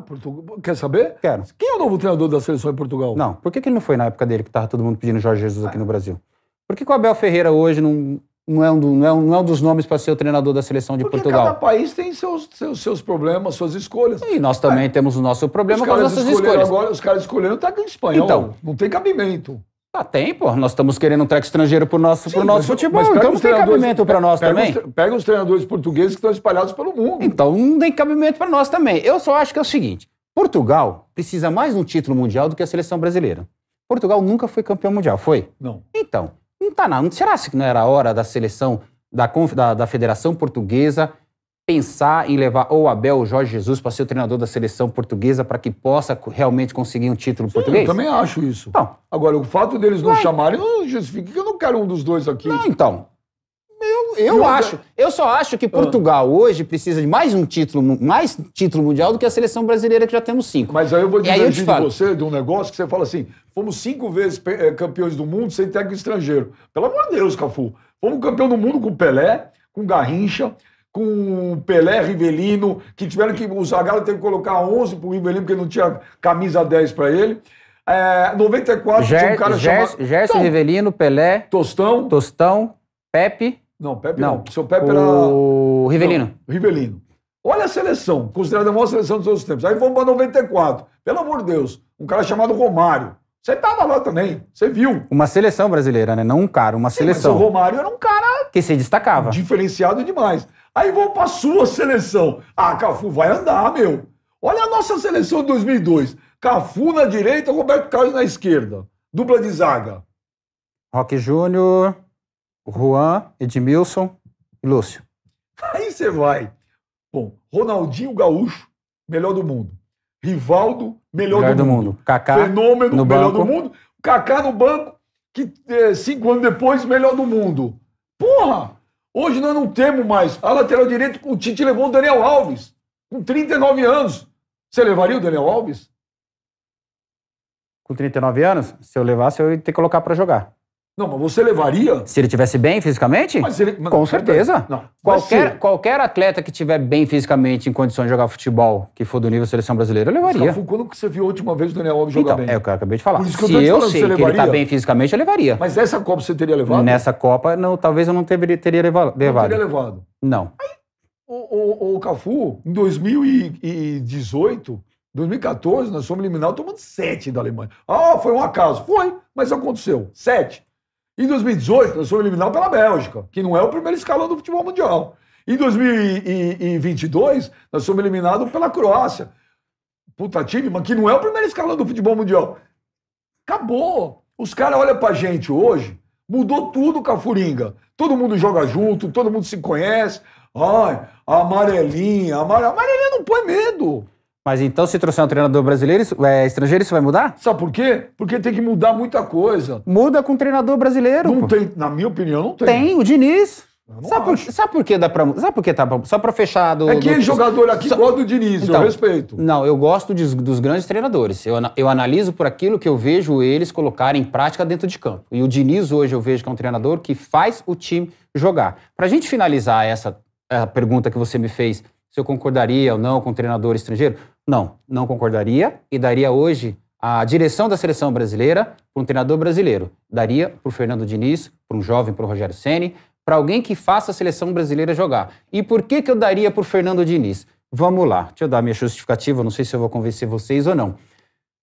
Portugal. Quer saber? Quero. Quem é o novo treinador da seleção em Portugal? Não. Por que, que ele não foi na época dele que estava todo mundo pedindo Jorge Jesus aqui no Brasil? Por que, que o Abel Ferreira hoje não, não é, um do, não, é um, não é um dos nomes para ser o treinador da seleção de Porque Portugal. Cada país tem seus, seus, seus problemas, suas escolhas. E nós também é. temos o nosso problema os com as nossas escolhas. Agora, os caras escolheram tá com espanhol. Então, não tem cabimento. Ah, tem, pô. Nós estamos querendo um treco estrangeiro pro nosso, Sim, pro nosso mas, futebol. Mas então não tem cabimento para nós pega também. Os, pega os treinadores portugueses que estão espalhados pelo mundo. Então não tem cabimento para nós também. Eu só acho que é o seguinte: Portugal precisa mais um título mundial do que a seleção brasileira. Portugal nunca foi campeão mundial, foi? Não. Então, não tá nada. Será que não era a hora da seleção, da, da, da Federação Portuguesa pensar em levar ou Abel ou Jorge Jesus para ser o treinador da seleção portuguesa para que possa realmente conseguir um título Sim, português? Eu também acho isso. Então, Agora, o fato deles não, não chamarem não justifica que eu não quero um dos dois aqui. Não, então. Eu, eu, acho. Eu só acho que ah. Portugal ah. hoje precisa de mais um título, mais título mundial do que a seleção brasileira, que já temos cinco. Mas aí eu vou dizer de falo... você de um negócio que você fala assim: fomos cinco vezes eh, campeões do mundo sem técnico estrangeiro. Pelo amor de Deus, Cafu. Fomos campeão do mundo com Pelé, com Garrincha, com Pelé, Rivelino, que tiveram que. O Zagallo teve que colocar 11 para o Rivelino, porque não tinha camisa 10 para ele. É, 94 Ger tinha um cara Ger chamado. Gerson então, Rivelino, Pelé. Tostão. Tostão. Pepe. Não, Pepe não. não. Seu Pepe o... era. O Rivelino. Não, Rivelino. Olha a seleção, considerada a maior seleção de todos os tempos. Aí vamos para 94. Pelo amor de Deus, um cara chamado Romário. Você estava lá também, você viu. Uma seleção brasileira, né? Não um cara, uma Sim, seleção. Mas o Romário era um cara. Que se destacava. Diferenciado demais. Aí vou para sua seleção. Ah, Cafu vai andar, meu. Olha a nossa seleção de 2002. Cafu na direita, Roberto Carlos na esquerda. Dupla de zaga. Roque Júnior, Juan, Edmilson e Lúcio. Aí você vai. Bom, Ronaldinho Gaúcho, melhor do mundo. Rivaldo, melhor, melhor do, do, mundo. mundo. Kaká, Fenômeno, no melhor banco. do mundo. Kaká no banco, que eh, cinco anos depois, melhor do mundo. Porra! Hoje nós não temos mais. A lateral direito com o Tite levou o Daniel Alves, com 39 anos. Você levaria o Daniel Alves? Com 39 anos? Se eu levasse, eu ia ter que colocar para jogar. Não, mas você levaria? Se ele tivesse bem fisicamente? Mas ele, mas Com certeza. Não. Qualquer, qualquer atleta que tiver bem fisicamente em condições de jogar futebol, que for do nível seleção brasileira, eu tá levaria. Mas, quando que você viu a última vez o Daniel Alves jogar então, bem? É o que eu acabei de falar. Por isso que Se eu, eu sei que, levaria? ele tá bem fisicamente, eu levaria. Mas essa Copa você teria levado? Nessa Copa, não, talvez eu não teria, teria levado. Não teria levado? Não. Aí, o, o, o Cafu, em 2018, 2014, nós fomos eliminados tomando sete da Alemanha. Ah, foi um acaso. Foi, mas aconteceu. Sete. Em 2018, nós fomos eliminados pela Bélgica, que não é o primeiro escalão do futebol mundial. Em 2022, nós fomos eliminados pela Croácia. Puta time, mas que não é o primeiro escalão do futebol mundial. Acabou. Os caras olham pra gente hoje, mudou tudo com a Furinga. Todo mundo joga junto, todo mundo se conhece. Ai, amarelinha, amarelinha, amarelinha não põe medo. Mas então, se trouxer um treinador brasileiro, é, estrangeiro, isso vai mudar? Sabe por quê? Porque tem que mudar muita coisa. Muda com um treinador brasileiro. Não pô. tem, na minha opinião, não tem. Tem, o Diniz. Sabe por, sabe por que dá pra. Sabe por que tá Só pra fechar do. É que do, jogador aqui só, gosta do Diniz, então, eu respeito. Não, eu gosto de, dos grandes treinadores. Eu, eu analiso por aquilo que eu vejo eles colocarem em prática dentro de campo. E o Diniz hoje eu vejo que é um treinador que faz o time jogar. Pra gente finalizar essa, essa pergunta que você me fez se eu concordaria ou não com um treinador estrangeiro? Não, não concordaria e daria hoje a direção da seleção brasileira para um treinador brasileiro. Daria para o Fernando Diniz, para um jovem, para o Rogério Ceni, para alguém que faça a seleção brasileira jogar. E por que, que eu daria para o Fernando Diniz? Vamos lá, deixa eu dar minha justificativa, não sei se eu vou convencer vocês ou não.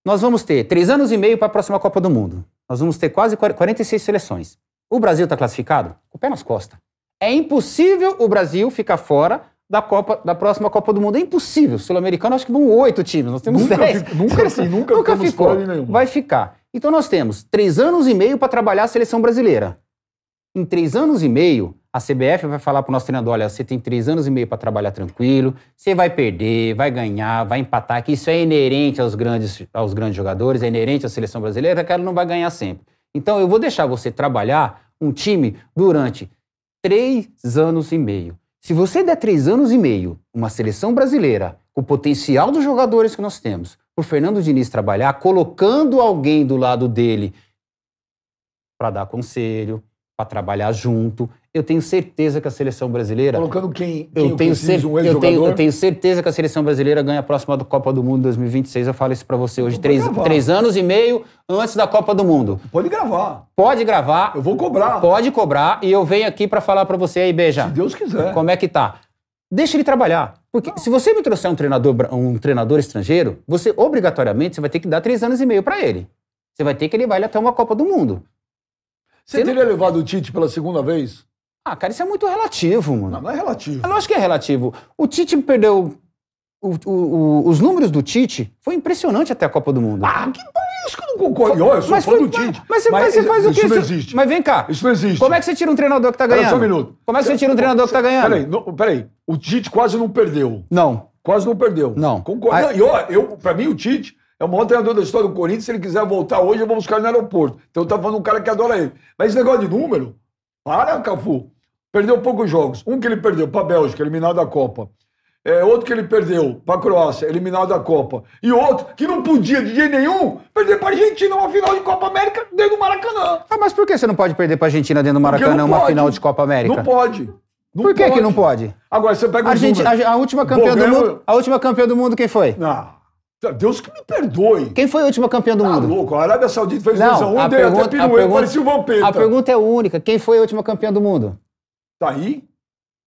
Nós vamos ter três anos e meio para a próxima Copa do Mundo. Nós vamos ter quase 46 seleções. O Brasil está classificado? Com o pé nas costas. É impossível o Brasil ficar fora da, Copa, da próxima Copa do Mundo. É impossível. Sul-Americano, acho que vão oito times. Nós temos nunca dez. nunca, sim, nunca, nunca ficou. Vai ficar. Então nós temos três anos e meio para trabalhar a seleção brasileira. Em três anos e meio, a CBF vai falar para o nosso treinador: olha, você tem três anos e meio para trabalhar tranquilo, você vai perder, vai ganhar, vai empatar, que isso é inerente aos grandes, aos grandes jogadores, é inerente à seleção brasileira, que ela não vai ganhar sempre. Então eu vou deixar você trabalhar um time durante três anos e meio. Se você der três anos e meio, uma seleção brasileira, o potencial dos jogadores que nós temos, o Fernando Diniz trabalhar, colocando alguém do lado dele para dar conselho, para trabalhar junto. Eu tenho certeza que a seleção brasileira. Colocando quem, quem eu, tenho preciso, um eu, tenho, eu tenho certeza que a seleção brasileira ganha a próxima do Copa do Mundo 2026. Eu falo isso para você hoje, três, três anos e meio antes da Copa do Mundo. Pode gravar. Pode gravar. Eu vou cobrar. Pode cobrar. E eu venho aqui para falar para você aí, Beija. Se Deus quiser. Como é que tá? Deixa ele trabalhar. Porque Não. se você me trouxer um treinador, um treinador estrangeiro, você obrigatoriamente você vai ter que dar três anos e meio para ele. Você vai ter que levar ele até uma Copa do Mundo. Você, você teria não... levado o Tite pela segunda vez? Ah, cara, isso é muito relativo, mano. Não, não é relativo. Eu acho que é relativo. O Tite perdeu. O, o, o, os números do Tite foi impressionante até a Copa do Mundo. Ah, que isso que eu não concordo. Eu, sou mas fã foi, do Tite. Mas, mas, mas você faz isso, o quê? Isso não existe. Mas vem cá. Isso não existe. Como é que você tira um treinador que tá ganhando? Pera só um minuto. Como é que você, você tira um treinador você, que tá ganhando? Peraí, não, peraí. O Tite quase não perdeu. Não. Quase não perdeu. Não. Concordo. A... Não, eu, eu, pra mim, o Tite é o maior treinador da história do Corinthians. Se ele quiser voltar hoje, eu vou buscar ele no aeroporto. Então tá falando um cara que adora ele. Mas esse negócio de número, para, Cafu. Perdeu poucos jogos. Um que ele perdeu para a Bélgica, eliminado da Copa. É, outro que ele perdeu para a Croácia, eliminado da Copa. E outro que não podia de jeito nenhum perder para a Argentina uma final de Copa América dentro do Maracanã. Ah, mas por que você não pode perder para a Argentina dentro do Maracanã uma final de Copa América? Não pode. Não por que, pode. que não pode? Agora você pega o a, a, última campeã Bom, do mundo, a última campeã do mundo quem foi? Não. Deus que me perdoe. Quem foi o último campeão do tá mundo? louco, a Arábia Saudita fez 2x1, um, deu até pirueta, parecia um vampeta. A pergunta é única, quem foi o último campeão do mundo? Tá aí?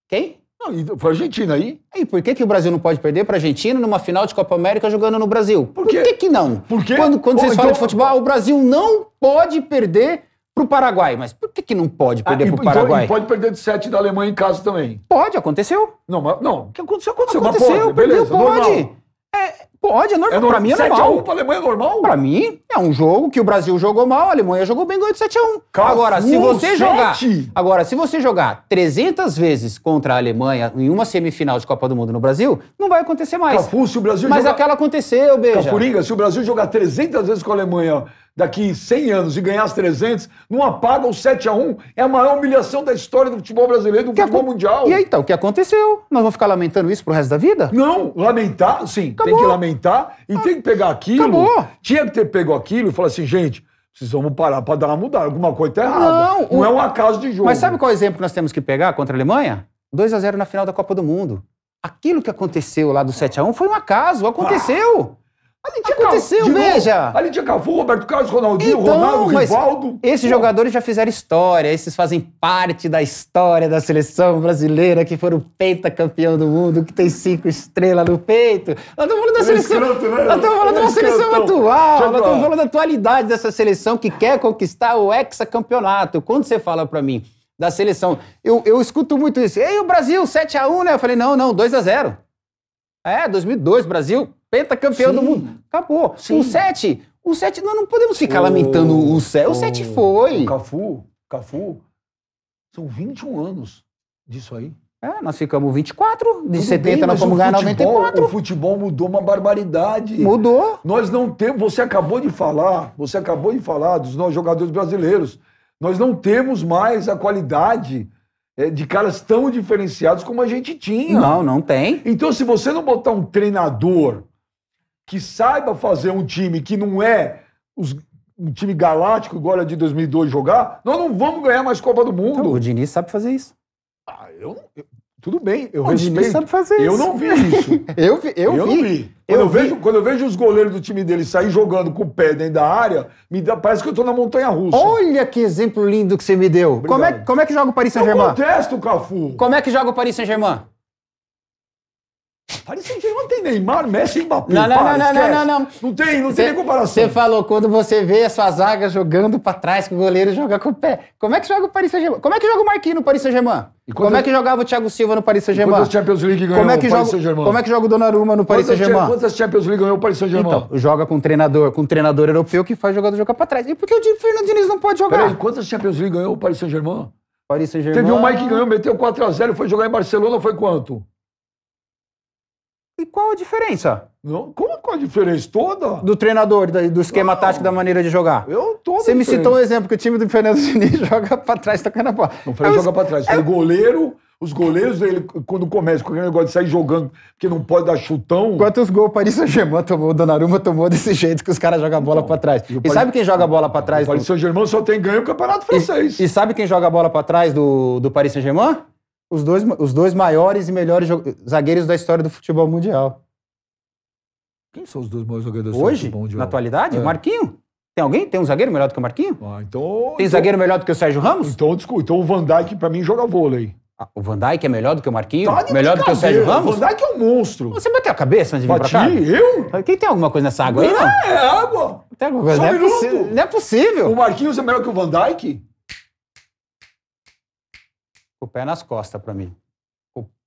Quem? Não, foi a Argentina aí. E por que, que o Brasil não pode perder para Argentina numa final de Copa América jogando no Brasil? Por, por que, que não? Por quê? Quando, quando vocês então... falam de então- futebol, o Brasil não pode perder para o Paraguai. Mas por que, que não pode perder ah, para o então- Paraguai? Então, pode perder de 7 da Alemanha em casa também. Pode, aconteceu. Não, mas, não. O que aconteceu, aconteceu. Aconteceu, mas pode, perdeu, beleza, pode. Normal. É, pode, é normal. É normal. Pra mim é 7 normal. 7x1 pra Alemanha é normal? Pra mim, é um jogo que o Brasil jogou mal, a Alemanha jogou bem, ganhou de 7x1. Agora, se você 7? jogar. Agora, se você jogar 300 vezes contra a Alemanha em uma semifinal de Copa do Mundo no Brasil, não vai acontecer mais. Cafu, se o Brasil Mas jogar... aquela aconteceu, beijo. Cafuringa, se o Brasil jogar 300 vezes com a Alemanha daqui 100 anos e ganhar as 300, não apaga o 7 a 1 É a maior humilhação da história do futebol brasileiro, do que futebol mundial. E aí, então, o que aconteceu? Nós vamos ficar lamentando isso pro resto da vida? Não, lamentar, sim. Acabou. Tem que lamentar e ah, tem que pegar aquilo. Acabou. Tinha que ter pego aquilo e falar assim, gente, precisamos parar para dar uma mudada. Alguma coisa tá errada. Não, não o... é um acaso de jogo. Mas sabe qual é exemplo que nós temos que pegar contra a Alemanha? 2 a 0 na final da Copa do Mundo. Aquilo que aconteceu lá do 7 a 1 foi um acaso, aconteceu. Ah. Ali tinha aconteceu, veja. Né, novo. Ali tinha Cafu, Roberto Carlos, Ronaldinho, então, Ronaldo, Rivaldo. Esses Pô. jogadores já fizeram história, esses fazem parte da história da seleção brasileira, que foram pentacampeão do mundo, que tem cinco estrelas no peito. Nós estamos falando da é seleção. Escroto, né? Nós estamos falando é da seleção atual, nós estamos falando da atualidade dessa seleção que quer conquistar o hexacampeonato. Quando você fala para mim da seleção, eu, eu escuto muito isso. Ei, o Brasil, 7x1, né? Eu falei, não, não, 2x0. É, 2002, Brasil, pentacampeão Sim. do mundo. Acabou. Sim. O 7, o 7, nós não podemos ficar o... lamentando o 7. O 7 foi. O Cafu, Cafu, são 21 anos disso aí. É, nós ficamos 24, de Tudo 70 bem, nós fomos ganhar 94. O futebol mudou uma barbaridade. Mudou. Nós não temos, você acabou de falar, você acabou de falar dos nossos jogadores brasileiros. Nós não temos mais a qualidade é, de caras tão diferenciados como a gente tinha. Não, não tem. Então, se você não botar um treinador que saiba fazer um time que não é os, um time galáctico igual a de 2002 jogar, nós não vamos ganhar mais Copa do Mundo. Então, o Diniz sabe fazer isso. Ah, eu, eu tudo bem, eu o respeito. Diniz sabe fazer eu isso. não vi isso. eu vi, eu, eu vi. Não vi. Quando eu, eu vi. Vejo, quando eu vejo os goleiros do time dele sair jogando com o pé dentro da área, me dá, parece que eu estou na montanha russa. Olha que exemplo lindo que você me deu. Como é, como é que joga o Paris Saint-Germain? Eu contesto, Cafu. Como é que joga o Paris Saint-Germain? Paris Saint-Germain tem Neymar, Messi e Mbappé. Não, não, não, não, não, não, não, não. tem, não cê, tem comparação. Você falou quando você vê a sua zaga jogando para trás, que o goleiro joga com o pé. Como é que joga o Paris Saint-Germain? Como é que joga o Marquinhos no Paris Saint-Germain? Como é, é que jogava o Thiago Silva no Paris Saint-Germain? Quantas Champions League ganhou como é que o Paris Saint-Germain? Como é que joga o Donnarumma no Paris Saint-Germain? Quantas Champions League ganhou o Paris Saint-Germain? Então, joga com um treinador, com um treinador europeu que faz jogador jogar para trás. E por que o Fernando Diniz não pode jogar? Peraí, quantas Champions League ganhou o Paris Saint-Germain? Paris Saint-Germain. Teve um Mike que ganhou, meteu 4x0, foi jogar em Barcelona, foi quanto? E qual a diferença? Não, como a diferença toda? Do treinador, do, esquema não, tático, da maneira de jogar. Eu tô Você me citou um exemplo que o time do Fernando Diniz joga pra trás tocando a bola. Não falei é, joga pra trás, falei é goleiro. Os goleiros, ele, quando começa com aquele negócio de sair jogando, porque não pode dar chutão. Quantos gols o Paris Saint-Germain tomou, o Donnarumma tomou desse jeito que os caras jogam a bola então, pra trás. E, Paris... sabe quem joga a bola pra trás? O Paris Saint-Germain só tem ganho o Campeonato Francês. E, e sabe quem joga a bola pra trás do, do Paris Saint-Germain? os dois, os dois maiores e melhores zagueiros da história do futebol mundial. Quem são os dois maiores jogadores Hoje, do futebol mundial? Na atualidade? É. Marquinho? Tem alguém? Tem um zagueiro melhor do que o Marquinho? Ah, então. Tem então, zagueiro melhor do que o Sérgio Ramos? Então, desculpa. Então o Van Dijk, pra mim, joga vôlei. Ah, o Van Dijk é melhor do que o Marquinho? Tá melhor do que o Sérgio Ramos? O Van Dijk é um monstro. Você bateu a cabeça antes de vir pra cá? eu? Quem tem alguma coisa nessa água não aí, não? É, é água. Tem alguma coisa? Só não, é um é não é possível. O Marquinhos é melhor que o Van Dijk? com o pé nas costas para mim.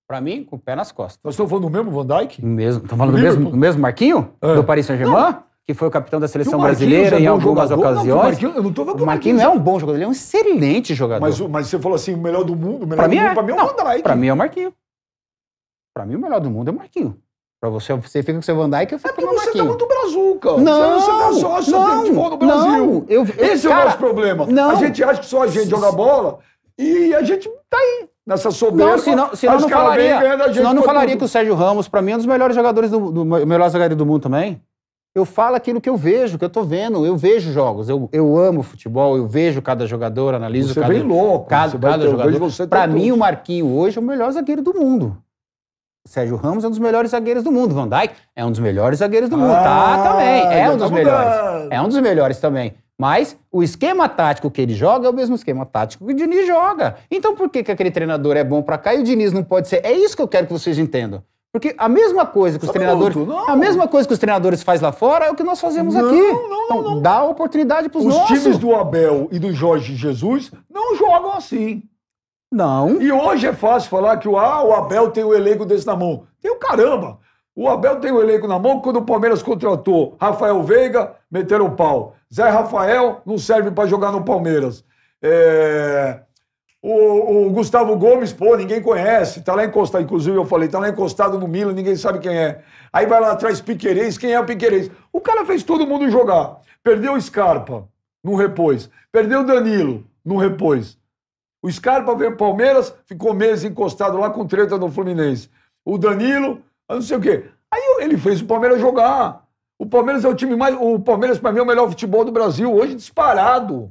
Para mim, com o pé nas costas. Nós estão falando do mesmo Van Dijk? Mesmo. Estão falando do mesmo, do mesmo Marquinho? É. Do Paris Saint-Germain? Que foi o capitão da seleção brasileira é em algumas jogador. ocasiões. Não, Marquinho, eu não tô falando o Marquinhos não é um bom jogador, ele é um excelente jogador. Mas, mas você falou assim, o melhor do mundo, o melhor pra do mim é. mundo, é, pra mim é o Van Dyke. Pra mim é o Marquinho. Pra mim o melhor do mundo é o Marquinho. Pra você, você fica com o seu Van Dijk, eu fico é com o Marquinhos. você tá muito brazuca. Não, você, tá só achando não, futebol no Brasil. Não, eu, eu, Esse cara, é o nosso problema. Não. A gente acha que só a gente joga bola e a gente tá aí, nessa soberba. Não, senão, senão não falaria, senão não falaria tudo. que o Sérgio Ramos, para mim, é um dos melhores jogadores do, do, do melhor jogador do mundo também. Eu falo aquilo que eu vejo, que eu tô vendo. Eu vejo jogos, eu, eu amo futebol, eu vejo cada jogador, analiso você é cada, bem louco, cada, você cada jogador. Para tá mim, o Marquinhos hoje é o melhor zagueiro do mundo. Sérgio Ramos é um dos melhores zagueiros do mundo. Van Dijk é um dos melhores zagueiros do mundo. tá ah, também. É um dos tá melhores. É um dos melhores também. Mas o esquema tático que ele joga é o mesmo esquema tático que o Diniz joga. Então por que, que aquele treinador é bom para cá e o Diniz não pode ser? É isso que eu quero que vocês entendam. Porque a mesma coisa que os Só treinadores, minuto, a mesma coisa que os treinadores faz lá fora é o que nós fazemos não, aqui. Não, então não. dá oportunidade para os nossos. Os times do Abel e do Jorge Jesus não jogam assim. Não. E hoje é fácil falar que ah, o Abel tem o um elenco desse na mão. Tem o caramba. O Abel tem o um elenco na mão quando o Palmeiras contratou Rafael Veiga, meteram o pau. Zé Rafael não serve para jogar no Palmeiras. É... O, o, Gustavo Gomes, pô, ninguém conhece, tá lá encostado, inclusive eu falei, tá lá encostado no Milan, ninguém sabe quem é. Aí vai lá atrás Piquerez, quem é o Piquerez? O cara fez todo mundo jogar. Perdeu o Scarpa, não repôs. Perdeu o Danilo, não repôs. O Scarpa veio pro Palmeiras, ficou meses encostado lá com treta no Fluminense. O Danilo, não sei o quê. Aí ele fez o Palmeiras jogar. O Palmeiras é o time mais. O Palmeiras, para mim, é o melhor futebol do Brasil hoje, disparado.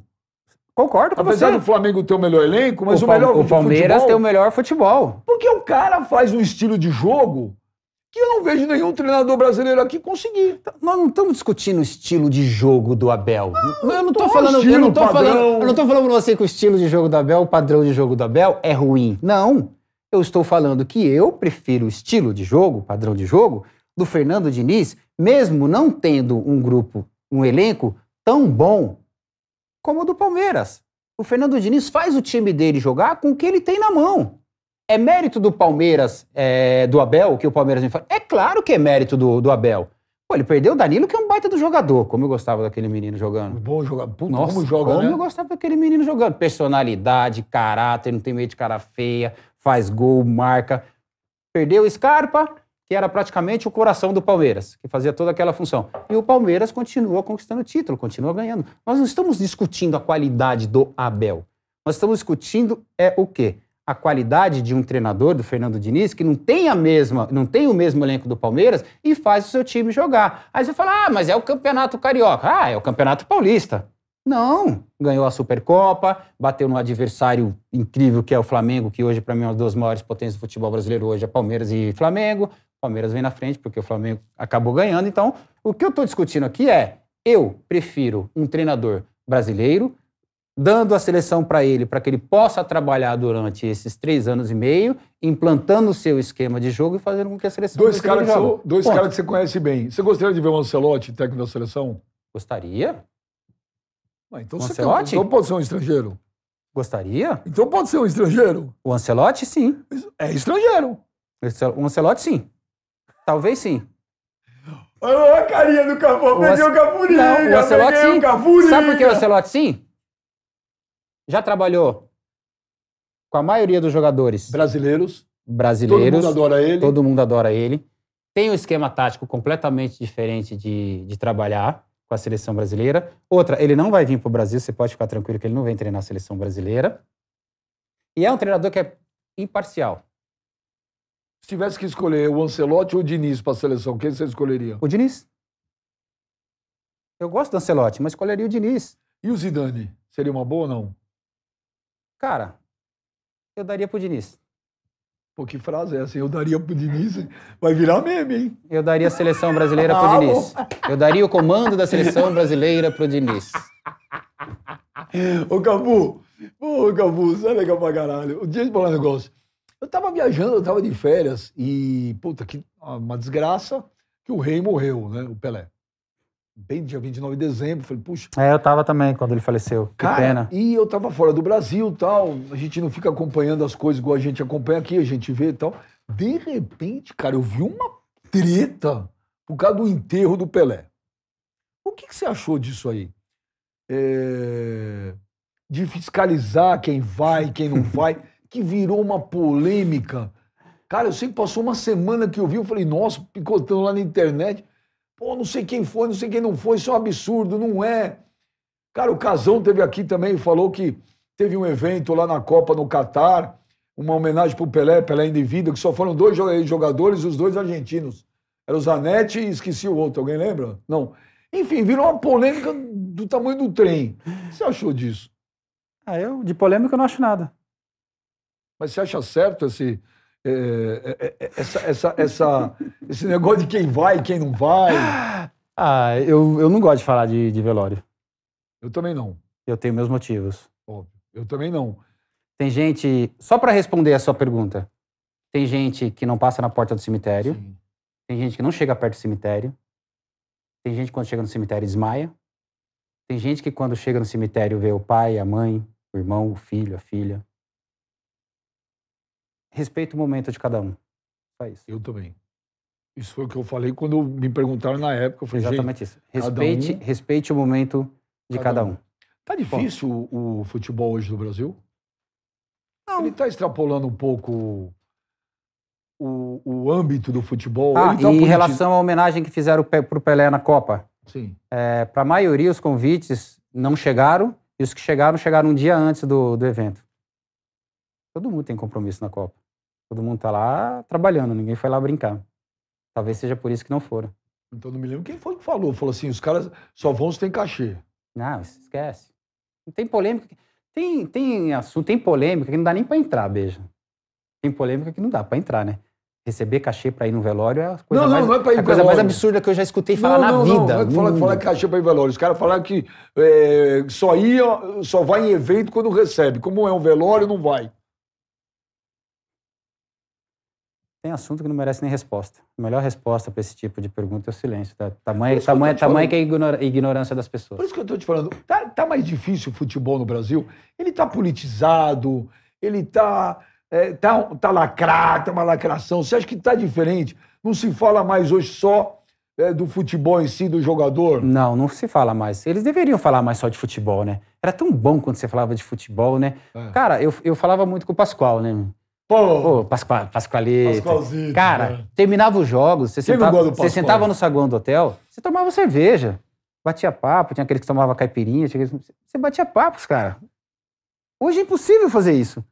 Concordo com Apesar você. do Flamengo ter o melhor elenco, mas o, o melhor O Palmeiras futebol, tem o melhor futebol. Porque o cara faz um estilo de jogo que eu não vejo nenhum treinador brasileiro aqui conseguir. Tá, nós não estamos discutindo o estilo de jogo do Abel. Não, eu não estou falando, eu não tô padrão. falando, eu não estou falando você que o estilo de jogo do Abel, o padrão de jogo do Abel é ruim. Não. Eu estou falando que eu prefiro o estilo de jogo, padrão de jogo do Fernando Diniz, mesmo não tendo um grupo, um elenco tão bom como o do Palmeiras. O Fernando Diniz faz o time dele jogar com o que ele tem na mão. É mérito do Palmeiras, é, do Abel, que o Palmeiras me fala? É claro que é mérito do, do Abel. Pô, ele perdeu o Danilo, que é um baita do jogador. Como eu gostava daquele menino jogando. Bom jogador. Puta, Nossa, como joga, como né? eu gostava daquele menino jogando. Personalidade, caráter, não tem medo de cara feia, faz gol, marca. Perdeu o Scarpa, que era praticamente o coração do Palmeiras, que fazia toda aquela função. E o Palmeiras continua conquistando o título, continua ganhando. Nós não estamos discutindo a qualidade do Abel. Nós estamos discutindo é o quê? a qualidade de um treinador do Fernando Diniz que não tem a mesma, não tem o mesmo elenco do Palmeiras e faz o seu time jogar. Aí você fala: "Ah, mas é o Campeonato Carioca". Ah, é o Campeonato Paulista. Não, ganhou a Supercopa, bateu num adversário incrível que é o Flamengo, que hoje para mim é uma das maiores potências do futebol brasileiro hoje, é Palmeiras e Flamengo. O Palmeiras vem na frente porque o Flamengo acabou ganhando. Então, o que eu estou discutindo aqui é: eu prefiro um treinador brasileiro dando a seleção para ele, para que ele possa trabalhar durante esses três anos e meio, implantando o seu esquema de jogo e fazendo com que a seleção... Dois caras que, dois cara que você conhece bem. Você gostaria de ver o Ancelotti, técnico da seleção? Gostaria. Ah, então, você, então pode ser um estrangeiro. Gostaria? Então pode ser um estrangeiro. O Ancelotti, sim. É estrangeiro. É, o Ancelotti, sim. Talvez sim. Olha a carinha do Cafu. Perdeu o Cafurinha. Não, o Ancelotti, sim. Sabe por que o Ancelotti, sim? já trabalhou com a maioria dos jogadores brasileiros. Brasileiros. Todo mundo adora ele. Todo mundo adora ele. Tem um esquema tático completamente diferente de, de trabalhar com a seleção brasileira. Outra, ele não vai vir para o Brasil, você pode ficar tranquilo que ele não vem treinar a seleção brasileira. E é um treinador que é imparcial. Se tivesse que escolher o Ancelotti ou o Diniz para a seleção, quem você escolheria? O Diniz. Eu gosto do Ancelotti, mas escolheria o Diniz. E o Zidane? Seria uma boa ou não? Cara, eu daria pro Diniz. Pô, que frase é essa? Eu daria pro Diniz. Vai virar meme, hein? Eu daria a seleção brasileira pro ah, Diniz. Eu daria o comando da seleção brasileira pro Diniz. Ô, Cabu. Ô, Cabu, você é legal pra caralho. O dia de falar um negócio. Eu tava viajando, eu tava de férias e, puta, que uma desgraça que o rei morreu, né? O Pelé bem dia 29 de dezembro. Falei, puxa. É, eu tava também quando ele faleceu. Que cara, pena. E eu tava fora do Brasil tal. A gente não fica acompanhando as coisas igual a gente acompanha aqui, a gente vê e tal. De repente, cara, eu vi uma treta por causa do enterro do Pelé. O que, que você achou disso aí? É... De fiscalizar quem vai, quem não vai, que virou uma polêmica. Cara, eu sei que passou uma semana que eu vi, eu falei, nossa, picotando lá na internet. Pô, não sei quem foi, não sei quem não foi, isso é um absurdo, não é. Cara, o Casão teve aqui também e falou que teve um evento lá na Copa no Catar, uma homenagem pro Pelé, Pelé ainda em vida, que só foram dois jogadores, os dois argentinos. Era o Zanetti e esqueci o outro, alguém lembra? Não. Enfim, virou uma polêmica do tamanho do trem. O que você achou disso? Ah, eu, de polêmica, eu não acho nada. Mas você acha certo esse, é, é, é, essa, essa, essa, esse negócio de quem vai e quem não vai. Ah, eu, eu não gosto de falar de, de velório. Eu também não. Eu tenho meus motivos. Óbvio. Eu também não. Tem gente. Só para responder a sua pergunta, tem gente que não passa na porta do cemitério. Sim. Tem gente que não chega perto do cemitério. Tem gente que quando chega no cemitério desmaia. Tem gente que quando chega no cemitério vê o pai, a mãe, o irmão, o filho, a filha respeito o momento de cada um. Só isso. Eu também. Isso foi o que eu falei quando me perguntaram na época. Eu falei, Exatamente isso. Respeite, um, respeite o momento de cada, cada um. um. Tá difícil o, o, futebol hoje no Brasil? Não. Ele está extrapolando um pouco o, o âmbito do futebol. Ah, tá em relação à homenagem que fizeram para o Pelé na Copa. Sim. É, para a maioria, os convites não chegaram e os que chegaram chegaram um dia antes do, do evento. Todo mundo tem compromisso na Copa. Todo mundo tá lá trabalhando, ninguém foi lá brincar. Talvez seja por isso que não foram. Então não me lembro quem foi que falou. Falou assim, os caras só vão se tem cachê. Não, esquece. Não tem polêmica. Tem, tem assunto, tem polêmica que não dá nem para entrar, beijo. Tem polêmica que não dá para entrar, né? Receber cachê para ir no velório é a coisa, não, mais, não, é a coisa mais absurda que eu já escutei falar não, na vida. Não, não é falar, falar cachê para ir velório. Os caras falaram que é, só ia, só vai em evento quando recebe. Como é um velório, não vai. tem assunto que não merece nem resposta. A melhor resposta para esse tipo de pergunta é o silêncio. Tá? Tamanho, que tamanho, tamanho que é a ignorância das pessoas. Por isso que eu estou te falando. Tá, tá, mais difícil o futebol no Brasil. Ele está politizado, ele está é, tá, tá lacrado, tá uma lacração. Você acha que está diferente? Não se fala mais hoje só é, do futebol em si, do jogador? Não, não se fala mais. Eles deveriam falar mais só de futebol, né? Era tão bom quando você falava de futebol, né? É. Cara, eu, eu falava muito com o Pascoal, né? Pô, Pô Pasqua, Cara, né? terminava os jogos, você sentava, você sentava no saguão do hotel, você tomava cerveja, batia papo, tinha aqueles que tomava caipirinha, tinha aqueles... você batia papos, cara. Hoje é impossível fazer isso.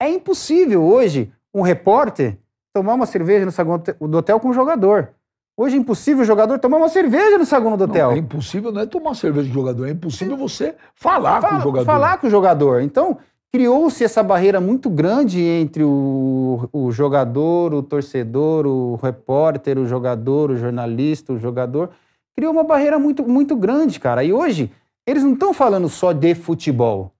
É impossível hoje um repórter tomar uma cerveja no saguão do hotel com o jogador. Hoje é impossível o jogador tomar uma cerveja no saguão do hotel. Não, é impossível não é tomar cerveja com o jogador, é impossível você falar Fala, com o jogador. Falar com o jogador. Então, criou-se essa barreira muito grande entre o, o, jogador, o torcedor, o repórter, o jogador, o jornalista, o jogador. Criou uma barreira muito, muito grande, cara. E hoje, eles não estão falando só de futebol.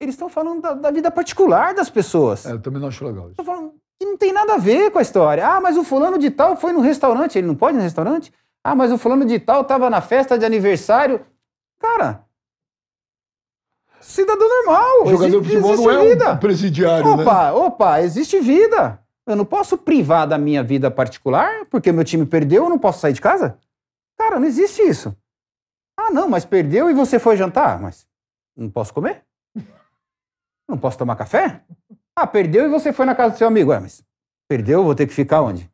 Eles estão falando da, da, vida particular das pessoas. É, eu também não acho legal isso. Falando que não tem nada a ver com a história. Ah, mas o fulano de tal foi no restaurante. Ele não pode ir no restaurante? Ah, mas o fulano de tal estava na festa de aniversário. Cara, cidadão normal. jogador de futebol não é vida. um presidiário, né? opa, né? Opa, existe vida. Eu não posso privar da minha vida particular porque meu time perdeu, eu não posso sair de casa? Cara, não existe isso. Ah, não, mas perdeu e você foi jantar? Ah, mas não posso comer? Não posso tomar café? Ah, perdeu e você foi na casa do seu amigo. É, mas perdeu, vou ter que ficar onde?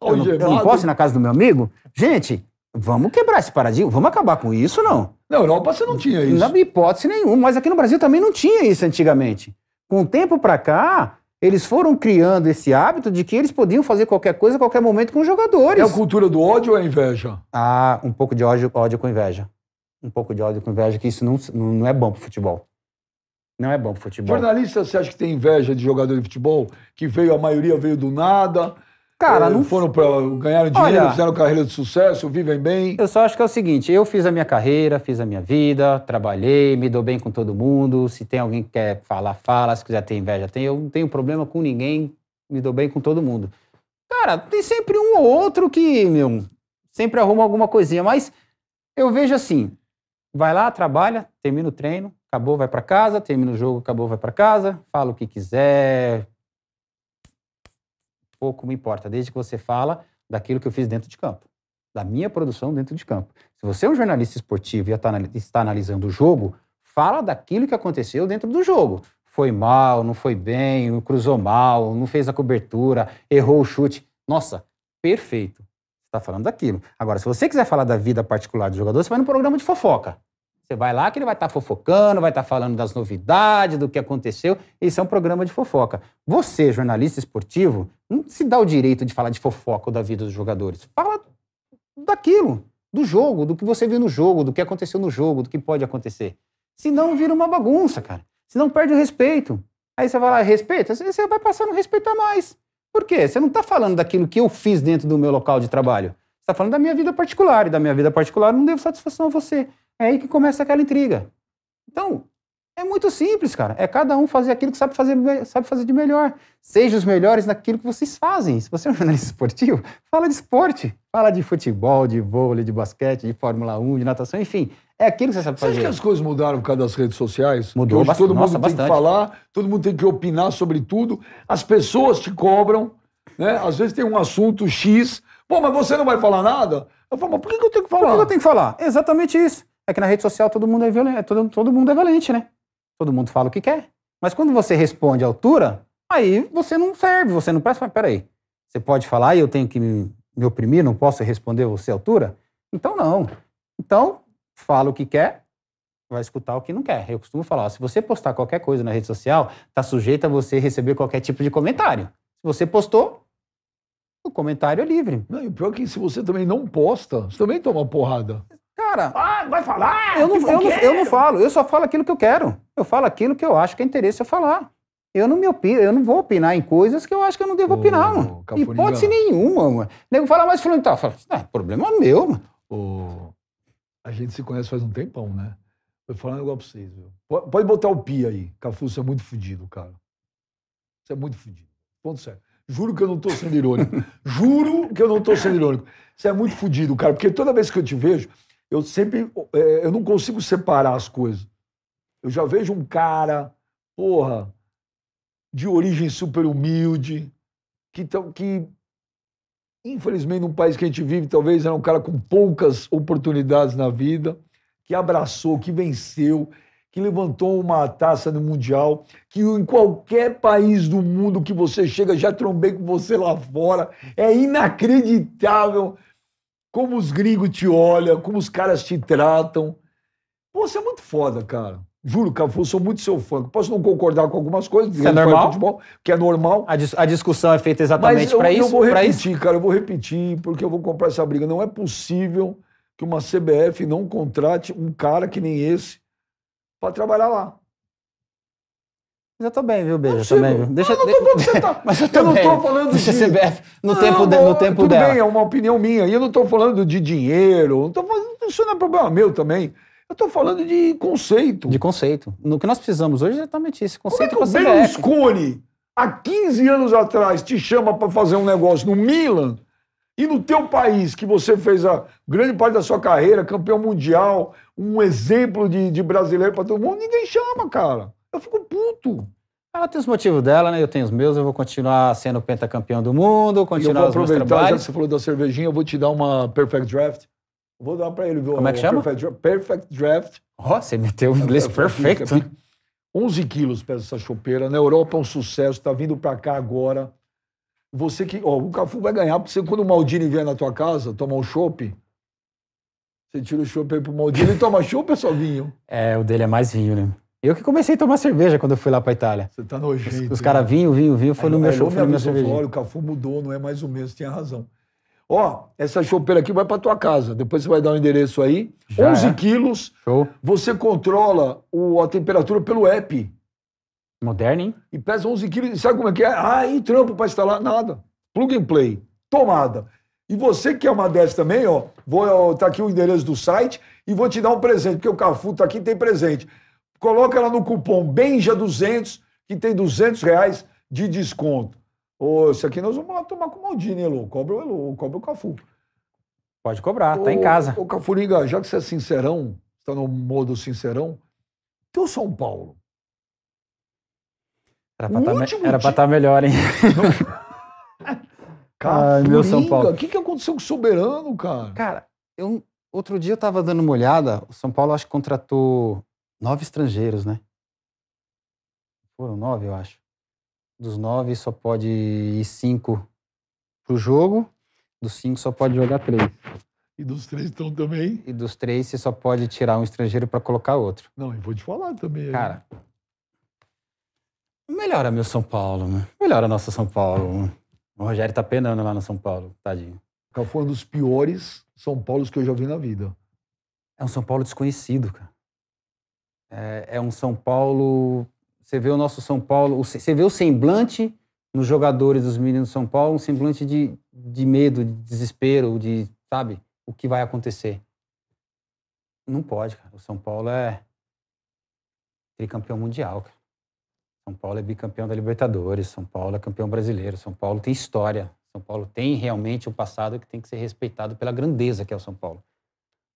Eu não, é eu não posso ir na casa do meu amigo? Gente, Vamos quebrar esse paradigma, vamos acabar com isso, não? Na Europa você não tinha isso. Na hipótese nenhuma, mas aqui no Brasil também não tinha isso antigamente. Com o tempo para cá, eles foram criando esse hábito de que eles podiam fazer qualquer coisa a qualquer momento com os jogadores. É a cultura do ódio ou a inveja? Ah, um pouco de ódio, ódio com inveja. Um pouco de ódio com inveja, que isso não, não é bom pro futebol. Não é bom pro futebol. Jornalista, você acha que tem inveja de jogador de futebol? Que veio, a maioria veio do nada, Cara, não foram para ganharam dinheiro, Olha, fizeram carreira de sucesso, vivem bem. Eu só acho que é o seguinte, eu fiz a minha carreira, fiz a minha vida, trabalhei, me dou bem com todo mundo. Se tem alguém que quer falar, fala, se quiser ter inveja, tem. Eu não tenho problema com ninguém, me dou bem com todo mundo. Cara, tem sempre um ou outro que, meu, sempre arruma alguma coisinha, mas eu vejo assim, vai lá, trabalha, termina o treino, acabou, vai para casa, termina o jogo, acabou, vai para casa, fala o que quiser, pouco me importa, desde que você fala daquilo que eu fiz dentro de campo, da minha produção dentro de campo. Se você é um jornalista esportivo e está analisando o jogo, fala daquilo que aconteceu dentro do jogo. Foi mal, não foi bem, cruzou mal, não fez a cobertura, errou o chute. Nossa, perfeito. Você está falando daquilo. Agora, se você quiser falar da vida particular do jogador, você vai no programa de fofoca. Você vai lá que ele vai estar tá fofocando, vai estar tá falando das novidades, do que aconteceu. Isso é um programa de fofoca. Você, jornalista esportivo, não se dá o direito de falar de fofoca ou da vida dos jogadores. Fala daquilo, do jogo, do que você viu no jogo, do que aconteceu no jogo, do que pode acontecer. Senão vira uma bagunça, cara. Senão perde o respeito. Aí você vai lá, respeita, você vai passando a respeitar mais. Por quê? Você não está falando daquilo que eu fiz dentro do meu local de trabalho. Você está falando da minha vida particular, e da minha vida particular eu não devo satisfação a você. É aí que começa aquela intriga. Então, é muito simples, cara. É cada um fazer aquilo que sabe fazer, sabe fazer de melhor. Seja os melhores naquilo que vocês fazem. Se você é um jornalista esportivo, fala de esporte. Fala de futebol, de vôlei, de basquete, de Fórmula 1, de natação, enfim. É aquilo que você sabe fazer. Você acha que as coisas mudaram por causa das redes sociais? Mudou Hoje todo Nossa, mundo bastante. tem que falar, todo mundo tem que opinar sobre tudo. As pessoas te cobram, né? Às vezes tem um assunto X. Pô, mas você não vai falar nada? Eu falo, mas por que eu tenho que falar? Por que eu tenho que falar? Exatamente isso. É que na rede social todo mundo é violento, é todo, todo mundo é valente, né? Todo mundo fala o que quer. Mas quando você responde à altura, aí você não serve, você não presta. Mas peraí, você pode falar e eu tenho que me, me oprimir, não posso responder você à altura? Então não. Então, fala o que quer, vai escutar o que não quer. Eu costumo falar, ó, se você postar qualquer coisa na rede social, está sujeito a você receber qualquer tipo de comentário. Se você postou, o comentário é livre. Não, e o pior é que se você também não posta, você também toma porrada. Cara, ah, vai falar! Eu não, eu, não, eu não falo, eu só falo aquilo que eu quero. Eu falo aquilo que eu acho que é interesse eu falar. Eu não me opino, eu não vou opinar em coisas que eu acho que eu não devo opinar, mano. pode Hipótese nenhuma, mano. nego fala mais fulano e tal. Fala, ah, problema meu, mano. a gente se conhece faz um tempão, né? Vou falar um negócio pra vocês, viu? Pode botar o Pi aí. Cafu, você é muito fudido, cara. Você é muito fudido. Ponto certo. Juro que eu não tô sendo irônico. Juro que eu não tô sendo irônico. Você é muito fudido, cara. Porque toda vez que eu te vejo, eu sempre... É, eu não consigo separar as coisas. Eu já vejo um cara, porra, de origem super humilde, que, que infelizmente, num país que a gente vive, talvez era um cara com poucas oportunidades na vida, que abraçou, que venceu, que levantou uma taça no Mundial, que em qualquer país do mundo que você chega, já trombei com você lá fora. É inacreditável como os gringos te olham, como os caras te tratam. Pô, você é muito foda, cara. Juro, Cafu, sou muito seu fã. Posso não concordar com algumas coisas, isso é normal. Futebol, que é normal. A, dis a, discussão é feita exatamente para isso. Eu vou repetir, isso? cara, eu vou repetir, porque eu vou comprar essa briga. Não é possível que uma CBF não contrate um cara que nem esse para trabalhar lá. Mas eu tô bem, viu, Beijo? Eu é tô bem, viu? Deixa, eu não tô falando tá- Mas eu, não tô falando Deixa de... CBF no não, tempo, de, no tempo tudo dela. Tudo bem, é uma opinião minha. E eu não tô falando de dinheiro. Não tô falando... Isso não é problema meu também. Eu estou falando de conceito. De conceito. No que nós precisamos hoje é exatamente esse conceito. Como é que o Berlusconi, há 15 anos atrás, te chama para fazer um negócio no Milan e no teu país, que você fez a grande parte da sua carreira, campeão mundial, um exemplo de, de brasileiro para todo mundo, ninguém chama, cara. Eu fico puto. Ela tem os motivos dela, né? Eu tenho os meus, eu vou continuar sendo pentacampeão do mundo, continuar e eu vou aproveitar, já que você falou da cervejinha, eu vou te dar uma Perfect Draft. Vou dar para ele. Do, Como é que chama? Perfect, perfect Draft. Ó, oh, você meteu o inglês é, é perfeito. Fica, 11 quilos pesa essa chopeira. Na né? Europa é um sucesso, tá vindo para cá agora. Você que. Ó, o Cafu vai ganhar, porque você, quando o Maldini vier na tua casa tomar um chope, você tira o chope aí pro Maldini Ele toma chopp é só vinho? É, o dele é mais vinho, né? Eu que comecei a tomar cerveja quando eu fui lá pra Itália. Você tá nojento. Os, os caras né? vinho, vinho, vinho, foi aí, no meu chope, foi no meu cerveja. Olha, o Cafu mudou, não é mais o mesmo, tinha razão. Ó, oh, essa chopeira aqui vai para tua casa. Depois você vai dar o um endereço aí. Já 11 é. quilos. Show. Você controla o, a temperatura pelo app. Moderno, hein? E pesa 11 quilos. sabe como é que é? Ah, e trampo para instalar? Nada. Plug and play. Tomada. E você que é uma dessas também, ó, vou ó, tá aqui o endereço do site e vou te dar um presente, porque o Cafu tá aqui tem presente. Coloca ela no cupom BENJA200, que tem 200 reais de desconto. Ô, isso aqui nós vamos lá tomar com o Maldini, Elô. Cobra o Elô, cobra o Cafu. Pode cobrar, ô, tá em casa. Ô, Cafuriga, já que você é sincerão, está no modo sincerão, teu São Paulo. Era pra, tá me... estar tá melhor, hein? Cara, meu São Paulo. O que, que aconteceu com o Soberano, cara? Cara, eu, outro dia eu tava dando uma olhada. O São Paulo acho que contratou nove estrangeiros, né? Foram nove, eu acho. Dos nove só pode ir cinco pro jogo. Dos cinco só pode jogar três. E dos três estão também. E dos três você só pode tirar um estrangeiro para colocar outro. Não, e vou te falar também. Cara, melhora meu São Paulo, né? Melhora nosso São Paulo. O Rogério tá penando lá no São Paulo, tadinho. Tá Foi um dos piores São Paulos que eu já vi na vida. É um São Paulo desconhecido, cara. É, é um São Paulo você vê o nosso São Paulo, você vê o semblante nos jogadores dos meninos do São Paulo, um semblante de, de medo, de desespero, de, sabe, o que vai acontecer. Não pode, cara. O São Paulo é tricampeão mundial, cara. São Paulo é bicampeão da Libertadores, São Paulo é campeão brasileiro, São Paulo tem história, São Paulo tem realmente um passado que tem que ser respeitado pela grandeza que é o São Paulo.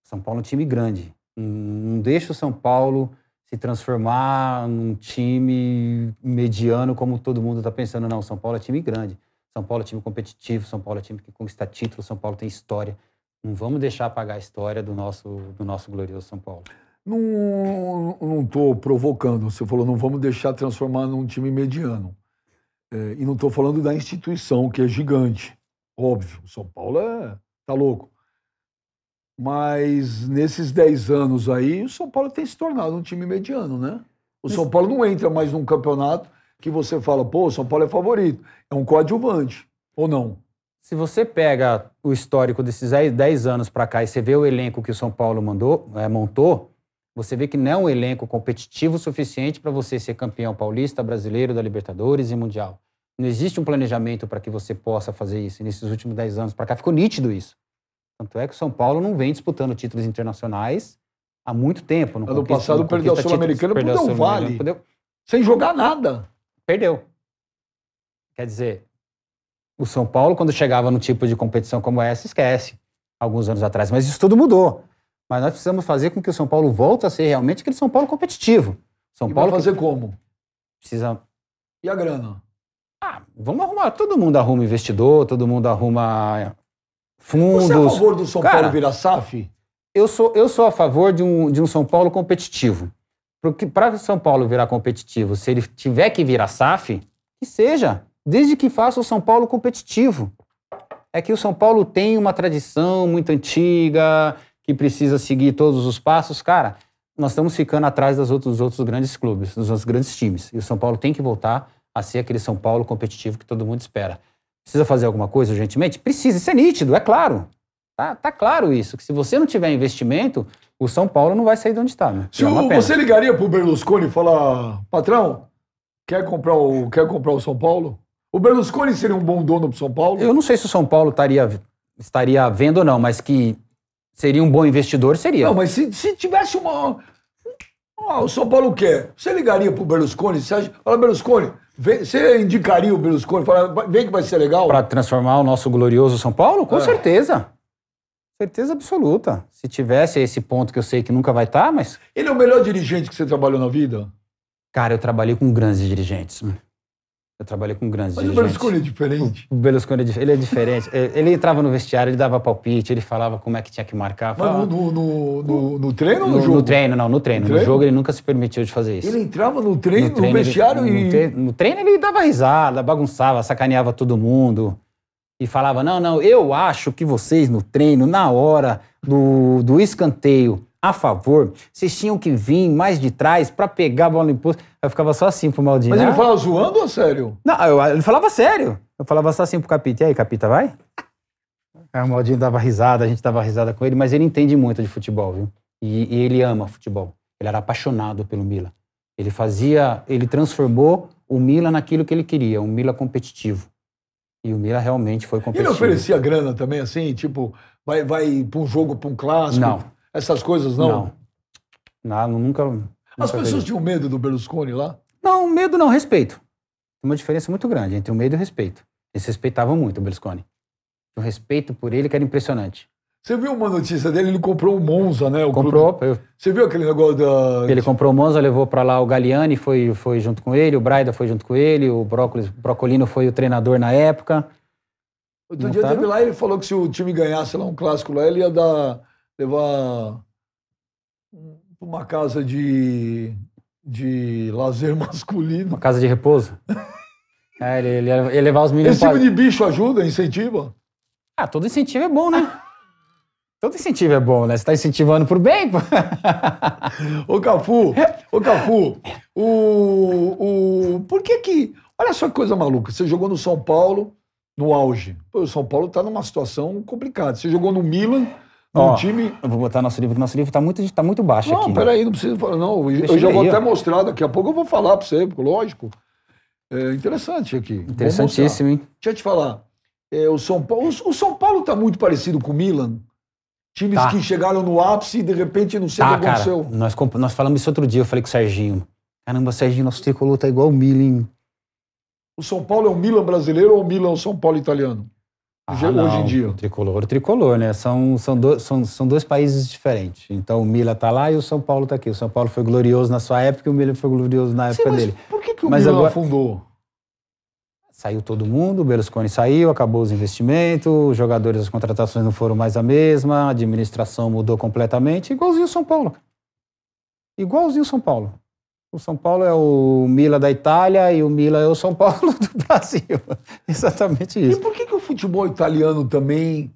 São Paulo é um time grande. Não deixa o São Paulo se transformar num time mediano, como todo mundo está pensando. Não, São Paulo é time grande. São Paulo é time competitivo, São Paulo é time que conquista título, São Paulo tem história. Não vamos deixar apagar a história do nosso, do nosso glorioso São Paulo. Não estou provocando. Você falou, não vamos deixar transformar num time mediano. É, e não estou falando da instituição, que é gigante. Óbvio, São Paulo é, tá louco. Mas nesses 10 anos aí, o São Paulo tem se tornado um time mediano, né? O Mas... São Paulo não entra mais num campeonato que você fala, pô, o São Paulo é favorito. É um coadjuvante, ou não? Se você pega o histórico desses 10 anos para cá e você vê o elenco que o São Paulo mandou, é, montou, você vê que não é um elenco competitivo suficiente para você ser campeão paulista, brasileiro, da Libertadores e Mundial. Não existe um planejamento para que você possa fazer isso. E nesses últimos 10 anos para cá ficou nítido isso. Tanto é que o São Paulo não vem disputando títulos internacionais há muito tempo. no ano passado perdeu a Sul-Americana porque não vale. Perdeu. Sem jogar nada. Perdeu. Quer dizer, o São Paulo, quando chegava num tipo de competição como essa, esquece. Alguns anos atrás. Mas isso tudo mudou. Mas nós precisamos fazer com que o São Paulo volte a ser realmente aquele São Paulo competitivo. São e Paulo fazer que... como? Precisa. E a grana? Ah, vamos arrumar. Todo mundo arruma investidor, todo mundo arruma fundos. Você é a favor do São Cara, Paulo virar SAF? Eu sou, eu sou a favor de um, de um São Paulo competitivo. Para o São Paulo virar competitivo, se ele tiver que virar SAF, que seja, desde que faça o São Paulo competitivo. É que o São Paulo tem uma tradição muito antiga, que precisa seguir todos os passos. Cara, nós estamos ficando atrás dos outros, dos outros grandes clubes, dos outros grandes times. E o São Paulo tem que voltar a ser aquele São Paulo competitivo que todo mundo espera. Precisa fazer alguma coisa urgentemente? Precisa, isso é nítido, é claro. Tá, tá claro isso, que se você não tiver investimento, o São Paulo não vai sair de onde está. Né? Se é o, você ligaria para o Berlusconi e falar, patrão, quer comprar, o, quer comprar o São Paulo? O Berlusconi seria um bom dono para São Paulo? Eu não sei se o São Paulo estaria, estaria vendo ou não, mas que seria um bom investidor, seria. Não, mas se, se tivesse uma... Ah, o São Paulo quer. Você ligaria para o Berlusconi? Você acha, fala, Berlusconi, você indicaria o Berlusconi? Falar, vem que vai ser legal? Para transformar o nosso glorioso São Paulo? Com é. certeza. Certeza absoluta. Se tivesse esse ponto que eu sei que nunca vai estar, tá, mas. Ele é o melhor dirigente que você trabalhou na vida? Cara, eu trabalhei com grandes dirigentes. Né? Eu trabalhei com grandes Mas dirigentes. o Berlusconi é diferente. O Berlusconi é ele é diferente. É, ele entrava no vestiário, ele dava palpite, ele falava como é que tinha que marcar. Falava... Mas no, no, no, no, treino ou no, no jogo? No treino, não, no treino. No, treino? no jogo ele nunca se permitiu de fazer isso. Ele entrava no treino, no, treino, vestiário ele, e. Treino, no treino ele dava risada, bagunçava, sacaneava todo mundo. E falava: não, não, eu acho que vocês no treino, na hora do, do escanteio, a favor, vocês tinham que vir mais de trás para pegar a bola no impulso. Eu ficava só assim pro Maldini. Mas ele ah. falava zoando ou sério? Não, eu, ele falava sério. Eu falava só assim pro Capita. E aí, Capita, vai? Aí o Maldini dava risada, a gente dava risada com ele, mas ele entende muito de futebol, viu? E, e ele ama futebol. Ele era apaixonado pelo Mila. Ele fazia, ele transformou o Mila naquilo que ele queria, um Mila competitivo. E o Mila realmente foi competitivo. Ele oferecia grana também, assim, tipo, vai, vai para um jogo, para um clássico? Não essas coisas, não? Não. não nunca. nunca As pessoas tinham medo do Berlusconi lá? Não, medo não, respeito. Uma diferença muito grande entre o medo e o respeito. Eles respeitavam muito o Berlusconi. O respeito por ele que era impressionante. Você viu uma notícia dele? Ele comprou o Monza, né? O comprou. Clube... Eu... Você viu aquele negócio da. Ele comprou o Monza, levou para lá o Galiani, foi, foi junto com ele, o Braida foi junto com ele, o Brócolis, Brocolino foi o treinador na época. Outro Montaram? dia teve lá ele falou que se o time ganhasse lá um clássico lá, ele ia dar levar uma casa de, de lazer masculino. Uma casa de repouso? é, ele, ele, ele levar os meninos. Esse tipo pra... de bicho ajuda, incentiva? Ah, todo incentivo é bom, né? Todo incentivo é bom, né? Você tá incentivando por bem, pô. ô Cafu, ô Cafu, o, o. Por que que. Olha só que coisa maluca. Você jogou no São Paulo no auge. Pô, o São Paulo tá numa situação complicada. Você jogou no Milan um time. Vou botar nosso livro, nosso livro está muito, tá muito baixo não, aqui. Não, peraí, não precisa falar, não. Deixa eu já vou até mostrar, daqui a pouco eu vou falar para você, lógico. É interessante aqui. Interessantíssimo, hein? Deixa eu te falar. É, o São Paulo o São Paulo está muito parecido com o Milan. Times tá. que chegaram no ápice e de repente não sei tá, o que aconteceu. Cara, nós, nós falamos isso outro dia, eu falei com o Serginho. Caramba, Serginho, nosso tricolor tá igual o Milan. O São Paulo é o Milan brasileiro ou o Milan é o São Paulo italiano? ah, hoje não. em dia? O tricolor, o tricolor, né? São, são, do, são, são dois países diferentes. Então o Mila tá lá e o São Paulo tá aqui. O São Paulo foi glorioso na sua época e o Mila foi glorioso na época Sim, mas dele. Por que, que o mas Mila agora... afundou? Saiu todo mundo, o Berlusconi saiu, acabou os investimentos, os jogadores, as contratações não foram mais a mesma, a administração mudou completamente, igualzinho o São Paulo. Igualzinho o São Paulo. O São Paulo é o Mila da Itália e o Mila é o São Paulo do Brasil. Exatamente isso. E por que, que o futebol italiano também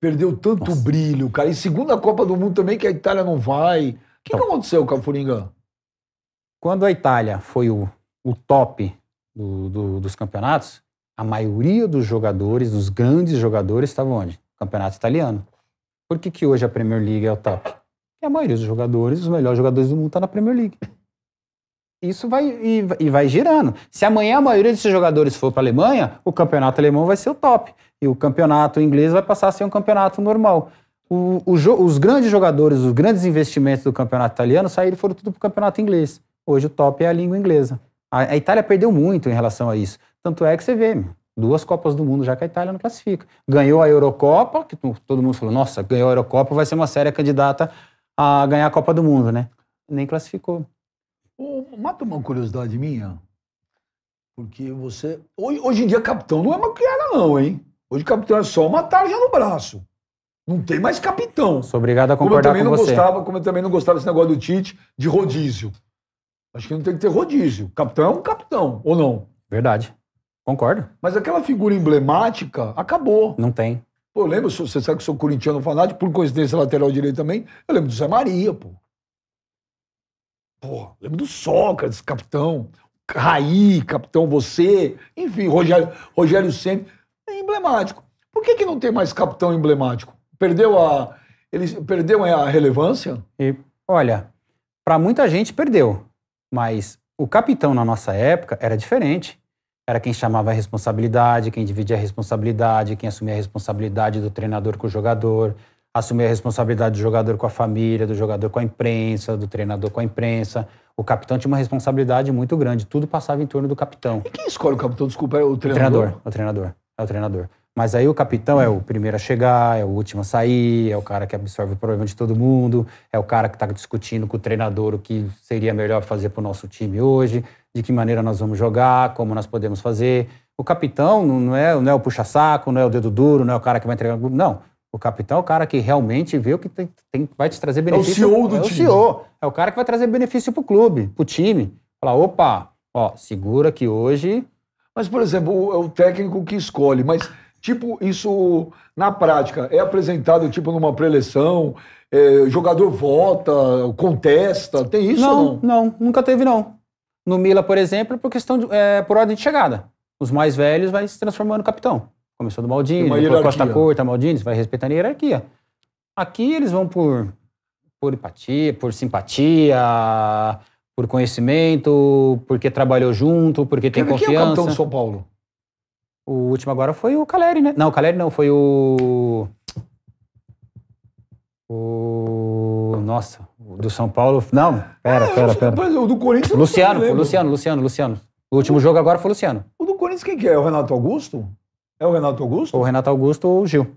perdeu tanto Nossa. brilho, cara? E segunda Copa do Mundo também que a Itália não vai. O que, então, que aconteceu, Cafuringa? Quando a Itália foi o, o top do, do, dos campeonatos, a maioria dos jogadores, dos grandes jogadores, estavam onde? Campeonato italiano. Por que, que hoje a Premier League é o top? Porque a maioria dos jogadores, os melhores jogadores do mundo, estão tá na Premier League isso vai e, e, vai girando. Se amanhã a maioria desses jogadores for para a Alemanha, o campeonato alemão vai ser o top. E o campeonato inglês vai passar a ser um campeonato normal. O, o, os grandes jogadores, os grandes investimentos do campeonato italiano saíram foram tudo para o campeonato inglês. Hoje o top é a língua inglesa. A, a, Itália perdeu muito em relação a isso. Tanto é que você vê, meu, duas Copas do Mundo já que a Itália não classifica. Ganhou a Eurocopa, que todo mundo falou, nossa, ganhou a Eurocopa, vai ser uma séria candidata a ganhar a Copa do Mundo, né? Nem classificou mata uma curiosidade minha, porque você. Hoje, hoje em dia, capitão não é uma criada, não, hein? Hoje, capitão é só uma tarja no braço. Não tem mais capitão. Sou obrigado a concordar como eu com não você. Gostava, como eu também não gostava desse negócio do Tite de rodízio. Acho que não tem que ter rodízio. Capitão é um capitão, ou não? Verdade. Concordo. Mas aquela figura emblemática acabou. Não tem. Pô, eu lembro, você sabe que sou corintiano fanático, por coincidência lateral direito também. Eu lembro do Zé Maria, pô lembro do Sócrates, capitão. Raí, capitão você. Enfim, Rogério, Rogério Senna. É emblemático. Por que, que não tem mais capitão emblemático? Perdeu a. Ele perdeu é, a relevância? E, olha, para muita gente perdeu. Mas o capitão na nossa época era diferente. Era quem chamava a responsabilidade, quem dividia a responsabilidade, quem assumia a responsabilidade do treinador com o jogador, assumir a responsabilidade do jogador com a família, do jogador com a imprensa, do treinador com a imprensa. O capitão tinha uma responsabilidade muito grande, tudo passava em torno do capitão. E quem escolhe o capitão? Desculpa, é o treinador? O treinador, é o treinador. É o treinador. Mas aí o capitão é o primeiro a chegar, é o último a sair, é o cara que absorve o problema de todo mundo, é o cara que está discutindo com o treinador o que seria melhor fazer para o nosso time hoje, de que maneira nós vamos jogar, como nós podemos fazer. O capitão não é, não é o puxa-saco, não é o dedo duro, não é o cara que vai entregar. Não. O capitão é o cara que realmente vê o que tem, tem vai te trazer benefício. É o CEO do é time. É o CEO. É o cara que vai trazer benefício pro clube, pro time. Falar, opa, ó, segura que hoje... Mas, por exemplo, é o técnico que escolhe, mas... Tipo, isso na prática é apresentado tipo numa preleção, é, jogador vota, contesta, tem isso não, ou não? Não, nunca teve não. No Mila, por exemplo, por questão de, é, por ordem de chegada. Os mais velhos vai se transformando no capitão. Começou do Maldini, depois Costa Curta, Maldini, você vai respeitando a hierarquia. Aqui eles vão por, por empatia, por simpatia, por conhecimento, porque trabalhou junto, porque tem quem, confiança. É quem é o capitão do São Paulo? O último agora foi o Caleri, né? Não, o Caleri não, foi o... O... Nossa, o do São Paulo... Não, pera, é, pera, pera. O do Corinthians... Luciano, Luciano, Luciano, Luciano. O último o... jogo agora foi o Luciano. O do Corinthians quem que é? O Renato Augusto? É o Renato Augusto? Ou o Renato Augusto ou o Gil.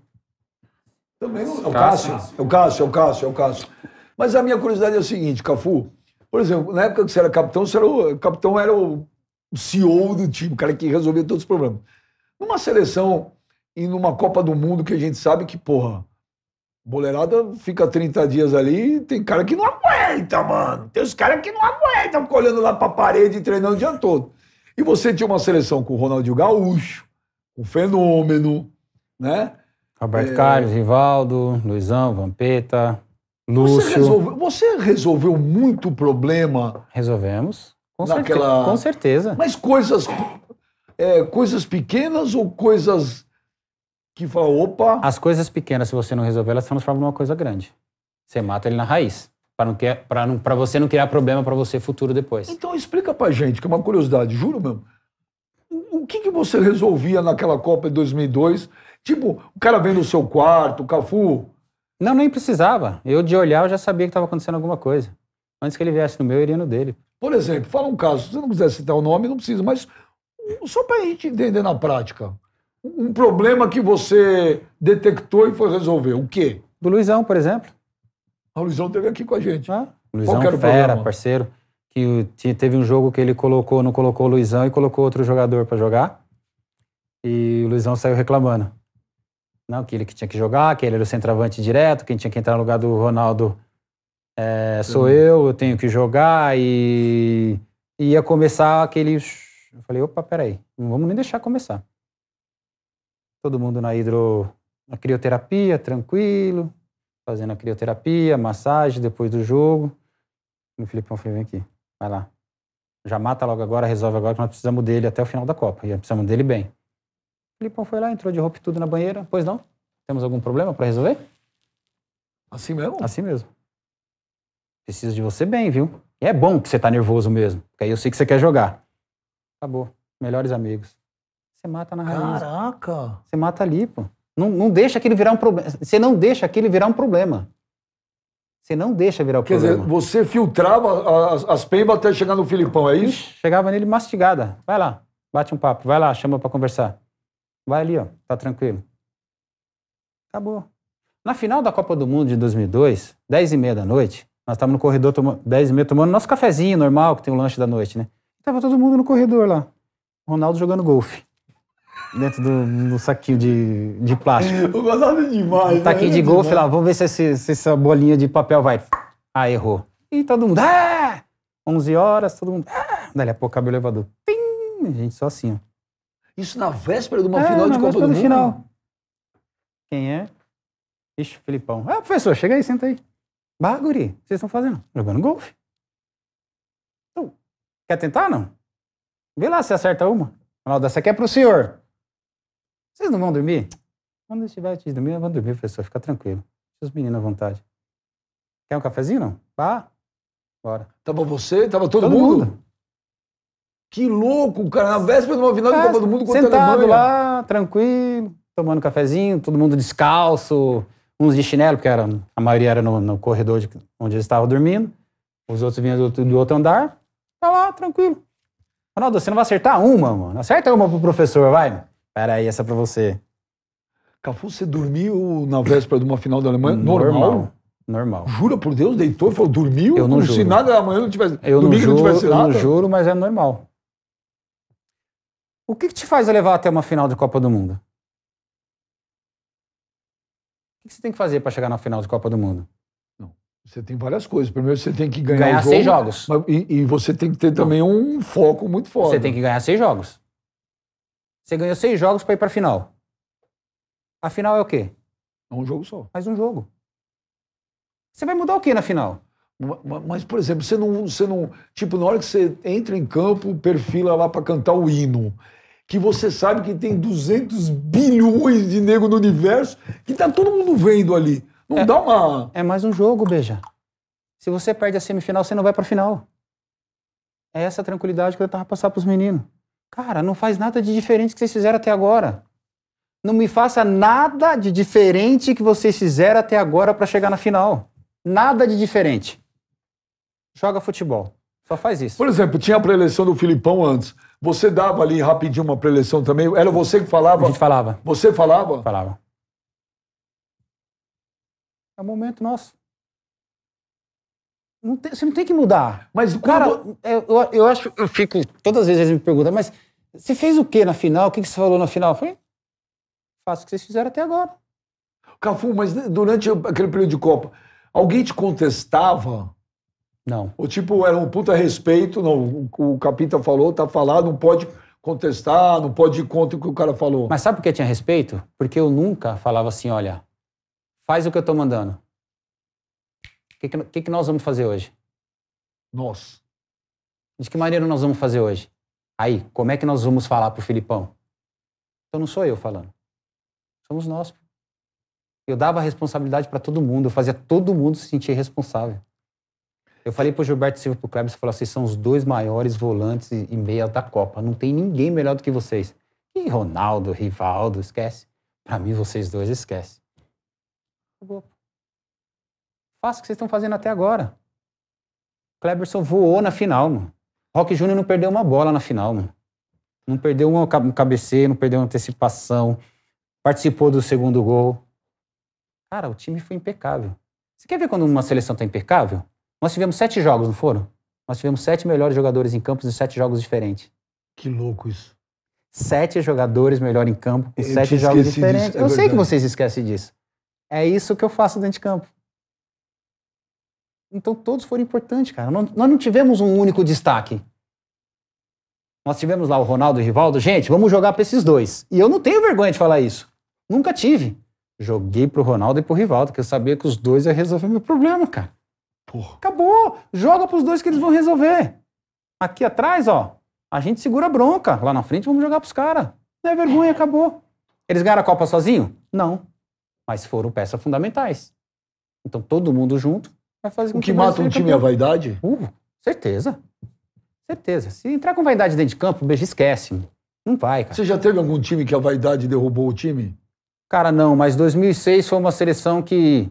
Também não, é o Cássio. É o Cássio, é o Cássio, é o Cássio. Mas a minha curiosidade é o seguinte, Cafu. Por exemplo, na época que você era capitão, você era o, o capitão era o CEO do time, o cara que resolvia todos os problemas. Numa seleção e numa Copa do Mundo que a gente sabe que, porra, boleirada fica 30 dias ali tem cara que não aguenta, mano. Tem os caras que não aguentam, ficam olhando lá pra parede e treinando o dia todo. E você tinha uma seleção com o Ronaldinho Gaúcho, um fenômeno, né? Roberto é... Carlos, Rivaldo, Luizão, Vampeta, Lúcio. Você resolveu, você resolveu muito problema. Resolvemos. Com, naquela... certeza, com certeza. Mas coisas, é, coisas pequenas ou coisas que falam, opa. As coisas pequenas, se você não resolver, elas se transformam numa coisa grande. Você mata ele na raiz. Para você não criar problema para você futuro depois. Então explica pra gente, que é uma curiosidade, juro mesmo que, que você resolvia naquela Copa de 2002? Tipo, o cara vem no seu quarto, Cafu. Não, nem precisava. Eu de olhar eu já sabia que estava acontecendo alguma coisa. Antes que ele viesse no meu, eu iria no dele. Por exemplo, fala um caso, se você não quiser citar o nome, não precisa, mas só para a gente entender na prática. Um problema que você detectou e foi resolver. O quê? Do Luizão, por exemplo. Ah, o Luizão esteve aqui com a gente. Ah, Luizão Qual era é fera, parceiro que teve um jogo que ele colocou, não colocou o Luizão e colocou outro jogador para jogar. E o Luizão saiu reclamando. Não, que ele que tinha que jogar, que ele era o centroavante direto, quem tinha que entrar no lugar do Ronaldo é, sou uhum. eu, eu tenho que jogar e, e ia começar aquele. Eu falei, opa, peraí, não vamos nem deixar começar. Todo mundo na hidro, na crioterapia, tranquilo, fazendo a crioterapia, massagem depois do jogo. o Filipão falou, vem aqui. Vai lá. Já mata logo agora, resolve agora, que nós precisamos dele até o final da Copa. E precisamos dele bem. O Filipão foi lá, entrou de roupa tudo na banheira. Pois não? Temos algum problema para resolver? Assim mesmo? Assim mesmo. Preciso de você bem, viu? E é bom que você tá nervoso mesmo, porque aí eu sei que você quer jogar. Acabou. Melhores amigos. Você mata na raiz. Caraca! Você mata ali, pô. Não, não deixa aquilo virar um problema. Você não deixa aquilo virar um problema. Você não deixa virar o Quer problema. Quer dizer, você filtrava as, as pembas até chegar no Filipão, é isso? Ixi, chegava nele mastigada. Vai lá, bate um papo, vai lá, chama para conversar. Vai ali, ó, tá tranquilo. Acabou. Na final da Copa do Mundo de 2002, 10 e meia da noite, nós estávamos no corredor, tomando, 10 e meia, tomando nosso cafezinho normal, que tem o lanche da noite, né? Tava todo mundo no corredor lá. Ronaldo jogando golfe dentro do, do saquinho de, de plástico. Eu gostava demais. Um tá taquinho né? de golfe lá, vamos ver se, se, essa bolinha de papel vai. Ah, errou. E todo mundo. Ah! 11 horas, todo mundo. Ah! Dali a pouco cabe o elevador. Pim! Gente, só assim, ó. Isso na véspera de uma é, final de Copa do Mundo? final. Quem é? Ixi, Filipão. Ah, professor, chega aí, senta aí. Baguri, o que vocês estão fazendo? Jogando golfe. quer tentar, não? Vê lá se acerta uma. Ronaldo, essa aqui é pro senhor. Vocês não vão dormir? Quando estiver antes de dormir, eu vou dormir, professor. Fica tranquilo. Deixa os meninos à vontade. Quer um cafezinho, não? Vá. Bora. Tava você, tava todo, todo mundo? mundo? Que louco, cara. Na véspera de uma final de Copa do Mundo contra sentado lá, tranquilo, tomando cafezinho, todo mundo descalço, uns de chinelo, porque era, a maioria era no, no corredor de, onde eles estavam dormindo. Os outros vinham do, do outro andar. Tá lá, tranquilo. Ronaldo, você não vai acertar uma, mano. Acerta uma pro professor, vai. Pera aí, essa é pra você. Cafu, você dormiu na véspera de uma final da Alemanha? Normal. Normal. Normal. Jura por Deus, deitou e falou, dormiu? Eu não como juro. se nada amanhã não tivesse. Eu não juro, não tivesse nada. Eu não juro, mas é normal. O que, que te faz levar até uma final de Copa do Mundo? O que, que você tem que fazer para chegar na final de Copa do Mundo? Você tem várias coisas. Primeiro, você tem que ganhar, ganhar jogo, seis jogos. Mas, e, e, você tem que ter também um foco muito forte. Você tem que ganhar seis jogos. Você ganhou seis jogos para ir para a final. A final é o quê? É um jogo só. Mais um jogo. Você vai mudar o quê na final? Mas, por exemplo, você não, você não. Tipo, na hora que você entra em campo, perfila lá para cantar o hino. Que você sabe que tem 200 bilhões de nego no universo, que tá todo mundo vendo ali. Não é, dá uma. É mais um jogo, Beija. Se você perde a semifinal, você não vai pra final. É essa tranquilidade que eu tava para pros meninos. Cara, não faz nada de diferente que vocês fizeram até agora. Não me faça nada de diferente que vocês fizeram até agora para chegar na final. Nada de diferente. Joga futebol. Só faz isso. Por exemplo, tinha a preleção do Filipão antes. Você dava ali rapidinho uma preleção também? Era você que falava? A gente falava. Você falava? Falava. É o momento nosso. Não tem, você não tem que mudar. Mas o cara, quando... É, eu, eu acho, eu fico, todas as vezes eles me perguntam, mas você fez o que na final? O que, que você falou na final? Eu falei, faço o que vocês fizeram até agora. Cafu, mas durante aquele período de Copa, alguém te contestava? Não. O tipo, era um puta respeito, não, o Capita falou, tá falado, não pode contestar, não pode ir contra o que o cara falou. Mas sabe por que tinha respeito? Porque eu nunca falava assim, olha, faz o que eu tô mandando. O que, que, que nós vamos fazer hoje? Nós. De que maneira nós vamos fazer hoje? Aí, como é que nós vamos falar para o Filipão? Então não sou eu falando. Somos nós. Eu dava a responsabilidade para todo mundo, eu fazia todo mundo se sentir responsável. Eu falei pro Gilberto Silva pro Kleber, você falou, vocês são os dois maiores volantes e meia da Copa. Não tem ninguém melhor do que vocês. E Ronaldo, Rivaldo, esquece. Para mim, vocês dois, esquece. Acabou. Faça o que vocês estão fazendo até agora. Cleberson voou na final, mano. Rock Júnior não perdeu uma bola na final, mano. Não perdeu um cabeceio, não perdeu uma antecipação. Participou do segundo gol. Cara, o time foi impecável. Você quer ver quando uma seleção tá impecável? Nós tivemos sete jogos, não foram? Nós tivemos sete melhores jogadores em campo em sete jogos diferentes. Que louco isso. Sete jogadores melhor em campo com sete jogos diferentes. Disso, é eu verdade. sei que vocês esquecem disso. É isso que eu faço dentro de campo. Então todos foram importantes, cara. Nós não tivemos um único destaque. Nós tivemos lá o Ronaldo e o Rivaldo. Gente, vamos jogar para esses dois. E eu não tenho vergonha de falar isso. Nunca tive. Joguei pro Ronaldo e pro Rivaldo, que eu sabia que os dois iam resolver meu problema, cara. Porra. Acabou. Joga pros dois que eles vão resolver. Aqui atrás, ó, a gente segura a bronca. Lá na frente vamos jogar pros caras. Não é vergonha, acabou. Eles ganharam a Copa sozinho? Não. Mas foram peças fundamentais. Então todo mundo junto Vai fazer o que, que mata um time é a vaidade? Uh, certeza. Certeza. Se entrar com vaidade dentro de campo, o BG esquece. Não vai, cara. Você já teve algum time que a vaidade derrubou o time? Cara, não, mas 2006 foi uma seleção que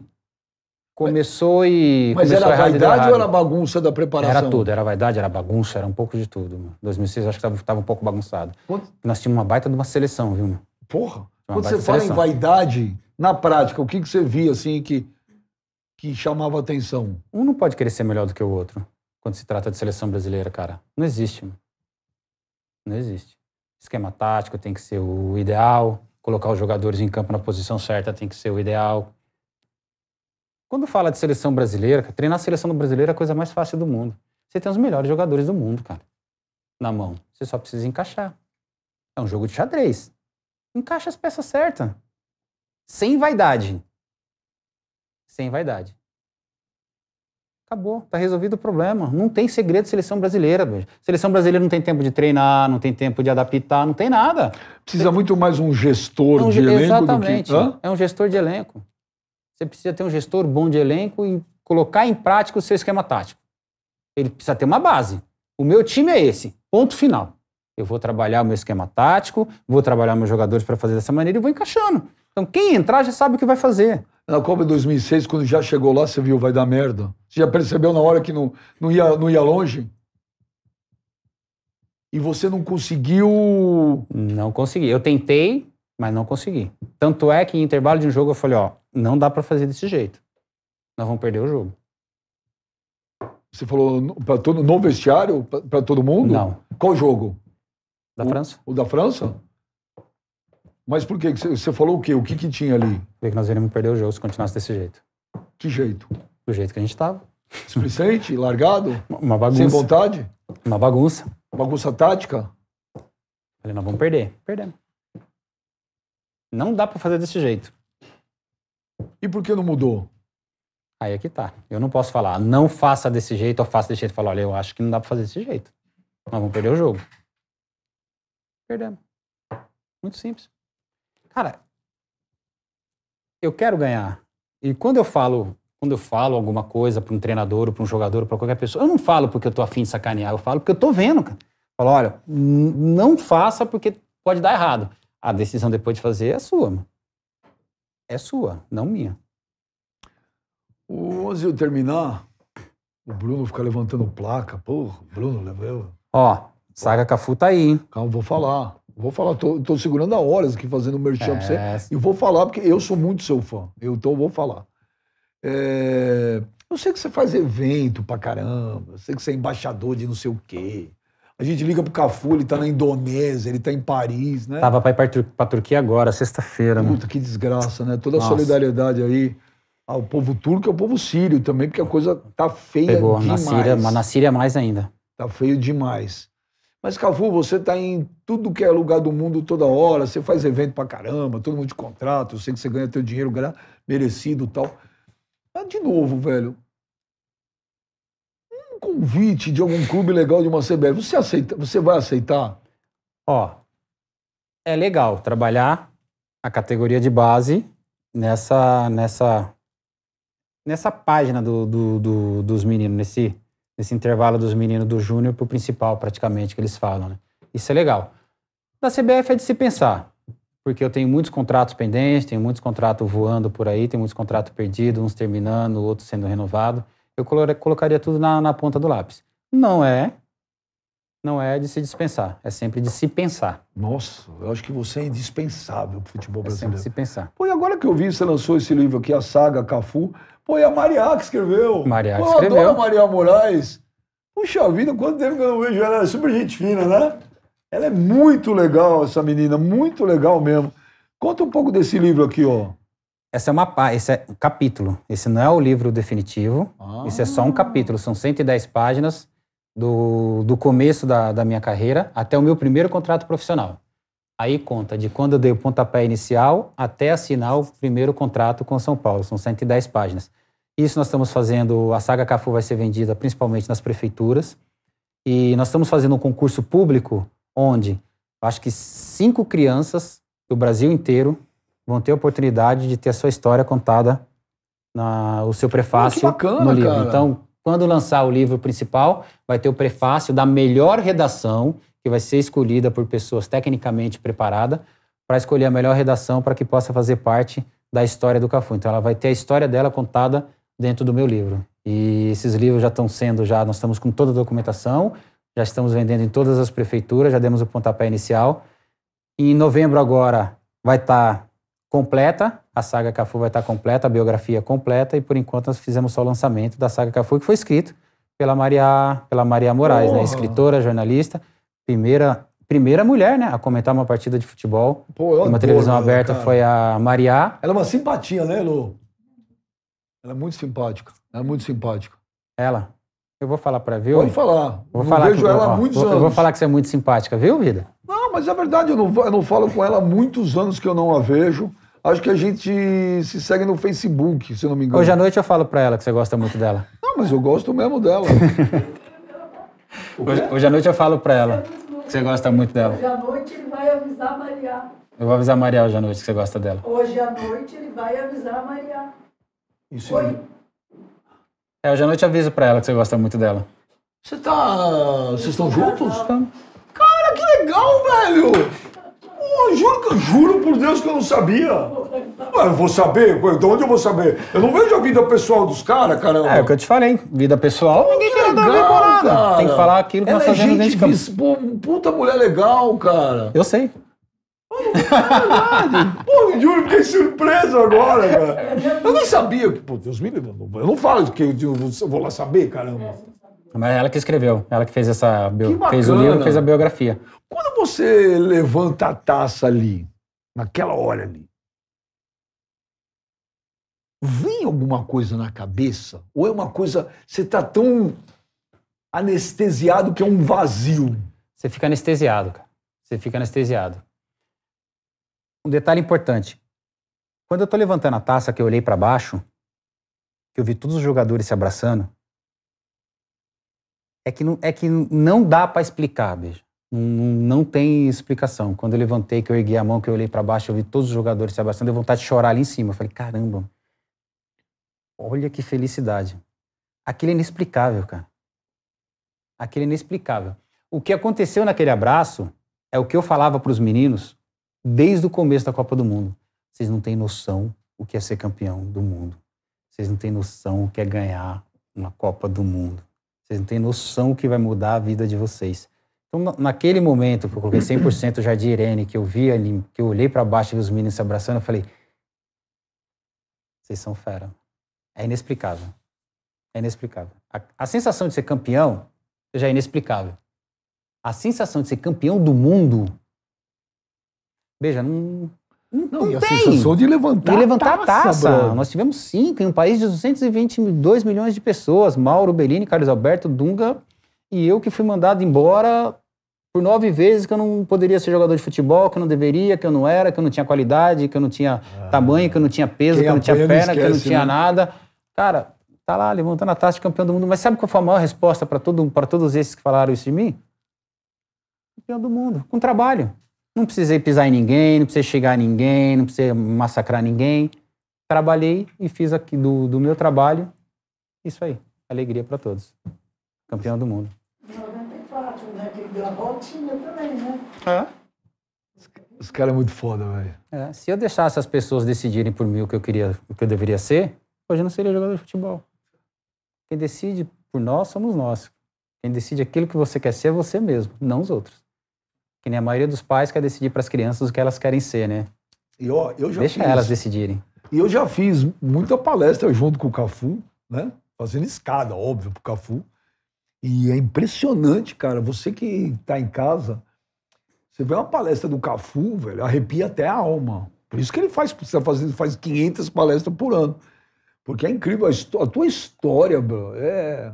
começou e. Mas começou era vaidade ou era bagunça da preparação? Era tudo, era vaidade, era bagunça, era um pouco de tudo. Mano. 2006 acho que tava, tava um pouco bagunçado. Quando... Nós tínhamos uma baita de uma seleção, viu, Mano? Porra! Quando você fala seleção. em vaidade, na prática, o que, que você via assim que que chamava atenção? Um não pode querer ser melhor do que o outro quando se trata de seleção brasileira, cara. Não existe. Mano. Não existe. Esquema tático tem que ser o ideal. Colocar os jogadores em campo na posição certa tem que ser o ideal. Quando fala de seleção brasileira, treinar a seleção brasileira é a coisa mais fácil do mundo. Você tem os melhores jogadores do mundo, cara, na mão. Você só precisa encaixar. É um jogo de xadrez. Encaixa as peças certas. Sem vaidade sem vaidade. Acabou, está resolvido o problema. Não tem segredo seleção brasileira, Seleção brasileira não tem tempo de treinar, não tem tempo de adaptar, não tem nada. Precisa tem... muito mais um gestor é um, de elenco exatamente, do que... é um gestor de elenco. Você precisa ter um gestor bom de elenco e colocar em prática o seu esquema tático. Ele precisa ter uma base. O meu time é esse, ponto final. Eu vou trabalhar o meu esquema tático, vou trabalhar meus jogadores para fazer dessa maneira e vou encaixando. Então, quem entrar já sabe o que vai fazer. Na Copa de 2006, quando já chegou lá, você viu, vai dar merda. Você já percebeu na hora que não, não, ia, não ia longe? E você não conseguiu. Não consegui. Eu tentei, mas não consegui. Tanto é que em intervalo de um jogo eu falei: ó, não dá para fazer desse jeito. Nós vamos perder o jogo. Você falou para todo no vestiário, para todo mundo? Não. Qual jogo? Da o, França. O da França? Mas por quê? Você falou o quê? O que, que tinha ali? Porque nós iríamos perder o jogo se continuasse desse jeito. Que jeito? Do jeito que a gente estava. Suficiente? largado? Uma bagunça. Sem vontade? Uma bagunça. Bagunça tática? Falei, nós vamos perder. Perdemos. Não dá para fazer desse jeito. E por que não mudou? Aí é que tá. Eu não posso falar, não faça desse jeito ou faça desse jeito. Falar, olha, eu acho que não dá pra fazer desse jeito. Nós vamos perder o jogo. Perdemos. Muito simples cara, eu quero ganhar. E quando eu falo, quando eu falo alguma coisa para um treinador, ou para um jogador, para qualquer pessoa, eu não falo porque eu tô afim de sacanear, eu falo porque eu tô vendo, cara. Eu falo, olha, não faça porque pode dar errado. A decisão depois de fazer é sua, mano. É sua, não minha. O 11 eu terminar, o Bruno fica levantando placa. Porra, Bruno, levou. Ó, Saga Cafu tá aí, hein? Calma, vou falar. Vou falar, tô, tô segurando há horas aqui fazendo merchan é. pra você. É, e vou falar, porque eu sou muito seu fã. Eu, então vou falar. É, eu sei que você faz evento pra caramba. Eu sei que você é embaixador de não sei o quê. A gente liga pro Cafu, ele tá na Indonésia, ele tá em Paris, né? Tava pra ir pra, Tur pra Turquia agora, sexta-feira. Né? Puta, que desgraça, né? Toda a solidariedade aí ao povo turco e ao povo sírio também, porque a coisa tá feia Pegou. demais. Na Síria, mas na Síria é mais ainda. Tá feio demais. Mas, Cafu, você está em tudo que é lugar do mundo toda hora, você faz evento pra caramba, todo mundo te contrata, eu sei que você ganha teu dinheiro merecido e tal. Mas, de novo, velho, um convite de algum clube legal de uma CBF, você, aceita, você vai aceitar? Ó, é legal trabalhar a categoria de base nessa nessa nessa página do, do, do dos meninos, nesse nesse intervalo dos meninos do júnior para o principal, praticamente, que eles falam. Né? Isso é legal. Da CBF é de se pensar, porque eu tenho muitos contratos pendentes, tenho muitos contratos voando por aí, tenho muitos contratos perdidos, uns terminando, outros sendo renovado. Eu colocaria tudo na, na ponta do lápis. Não é não é de se dispensar, é sempre de se pensar. Nossa, eu acho que você é indispensável pro futebol brasileiro. É sempre de se pensar. Pô, e agora que eu vi, você lançou esse livro aqui, a saga Cafu, Pô, e a Maria que escreveu. Maria que escreveu. Eu adoro a Maria Moraes. Puxa vida, quanto tempo que eu não vejo ela. Ela é super gente fina, né? Ela é muito legal, essa menina, muito legal mesmo. Conta um pouco desse livro aqui, ó. Essa é uma esse é um capítulo. Esse não é o livro definitivo. Ah. Esse é só um capítulo. São 110 páginas do, do começo da, da minha carreira até o meu primeiro contrato profissional. Aí conta de quando eu dei o pontapé inicial até assinar o primeiro contrato com São Paulo, são 110 páginas. Isso nós estamos fazendo, a Saga Cafu vai ser vendida principalmente nas prefeituras. E nós estamos fazendo um concurso público onde acho que cinco crianças do Brasil inteiro vão ter a oportunidade de ter a sua história contada na, o seu prefácio que bacana, no livro. Cara. Então, quando lançar o livro principal, vai ter o prefácio da melhor redação que vai ser escolhida por pessoas tecnicamente preparadas para escolher a melhor redação para que possa fazer parte da história do Cafu. Então ela vai ter a história dela contada dentro do meu livro. E esses livros já estão sendo já, nós estamos com toda a documentação, já estamos vendendo em todas as prefeituras, já demos o pontapé inicial. E em novembro agora vai estar tá completa, a saga Cafu vai estar tá completa, a biografia é completa e por enquanto nós fizemos só o lançamento da saga Cafu que foi escrito pela Maria, pela Maria Moraes, oh. né, escritora, jornalista primeira, primeira mulher, né, a comentar uma partida de futebol. Pô, eu é uma televisão ela, né, aberta cara. foi a Maria. Ela é uma simpatia, né, Lu? Ela é muito simpática. Ela é muito simpática. Ela? Eu vou falar pra ver Pode falar. Vou eu falar vejo que, ela ó, há muitos vou, anos. Eu vou falar que você é muito simpática, viu, vida? Não, mas é verdade, eu não, eu não falo com ela há muitos anos que eu não a vejo. Acho que a gente se segue no Facebook, se não me engano. Hoje à noite eu falo pra ela que você gosta muito dela. Não, mas eu gosto mesmo dela. Hoje, hoje, à noite eu falo pra ela que você gosta muito dela. Hoje à noite ele vai avisar a Maria. Eu vou avisar a Maria hoje à noite que você gosta dela. Hoje à noite ele vai avisar a Maria. Isso aí. É, hoje à noite eu aviso pra ela que você gosta muito dela. Você tá. Vocês estão juntos? Tá. Cara, que legal, velho! Eu juro, juro por Deus que eu não sabia. Ué, eu vou saber? De onde eu vou saber? Eu não vejo a vida pessoal dos caras, caramba. É, é o que eu te falei. Vida pessoal, ninguém quer andar com nada. Tem que falar aquilo que Ela é tá gente, dentro de campo. Puta mulher legal, cara. Eu sei. É Pô, juro, fiquei surpreso agora, cara. Eu nem sabia que, pô, Deus me livre. Eu não falo que eu vou lá saber, caramba. Mas é ela que escreveu, ela que fez essa bio... que fez o livro, fez a biografia. Quando você levanta a taça ali, naquela hora ali, vem alguma coisa na cabeça? Ou é uma coisa. Você tá tão anestesiado que é um vazio? Você fica anestesiado, cara. Você fica anestesiado. Um detalhe importante. Quando eu tô levantando a taça, que eu olhei para baixo, que eu vi todos os jogadores se abraçando, é que não, é que não dá para explicar, beijo. Não, tem explicação. Quando eu levantei, que eu ergui a mão, que eu olhei para baixo, eu vi todos os jogadores se abraçando, Eu vontade de chorar ali em cima. Eu falei, caramba, olha que felicidade. Aquilo é inexplicável, cara. Aquilo é inexplicável. O que aconteceu naquele abraço é o que eu falava para os meninos desde o começo da Copa do Mundo. Vocês não têm noção o que é ser campeão do mundo. Vocês não têm noção o que é ganhar uma Copa do Mundo. Vocês não têm noção que vai mudar a vida de vocês. Então, naquele momento que eu coloquei 100% Jardim Irene, que eu vi ali, que eu olhei para baixo e vi os meninos se abraçando, eu falei: vocês são fera. É inexplicável. É inexplicável. A, a sensação de ser campeão já é inexplicável. A sensação de ser campeão do mundo. Veja, não, não, não e tem. a sensação de levantar, de levantar a taça. taça. Nós tivemos cinco em um país de 222 milhões de pessoas. Mauro Bellini, Carlos Alberto, Dunga e eu que fui mandado embora por nove vezes que eu não poderia ser jogador de futebol, que eu não deveria, que eu não era, que eu não tinha qualidade, que eu não tinha ah, tamanho, que eu não tinha peso, que eu não tinha perna, esquece, que eu não tinha né? nada. Cara, tá lá levantando a taça de campeão do mundo. Mas sabe qual foi a maior resposta para todo, todos esses que falaram isso de mim? Campeão do mundo, com trabalho. Não precisei pisar em ninguém, não precisei chegar a ninguém, não precisei massacrar ninguém. Trabalhei e fiz aqui do, do meu trabalho isso aí. Alegria para todos. Campeão do mundo. 94, né? Que deu a voltinha também, né? É. Os caras é muito foda, velho. É, se eu deixasse as pessoas decidirem por mim o que eu queria, o que eu deveria ser, hoje eu não seria jogador de futebol. Quem decide por nós somos nós. Quem decide aquilo que você quer ser é você mesmo, não os outros. Que nem a maioria dos pais quer decidir para as crianças o que elas querem ser, né? Eu, Deixa fiz. elas decidirem. E eu já fiz muita palestra junto com o Cafu, né? Fazendo escada, óbvio, pro Cafu. E é impressionante, cara. Você que tá em casa, você vê uma palestra do Cafu, velho, arrepia até a alma. Por isso que ele faz, precisa tá fazer, faz 500 palestras por ano. Porque é incrível a, a tua história, bro. É.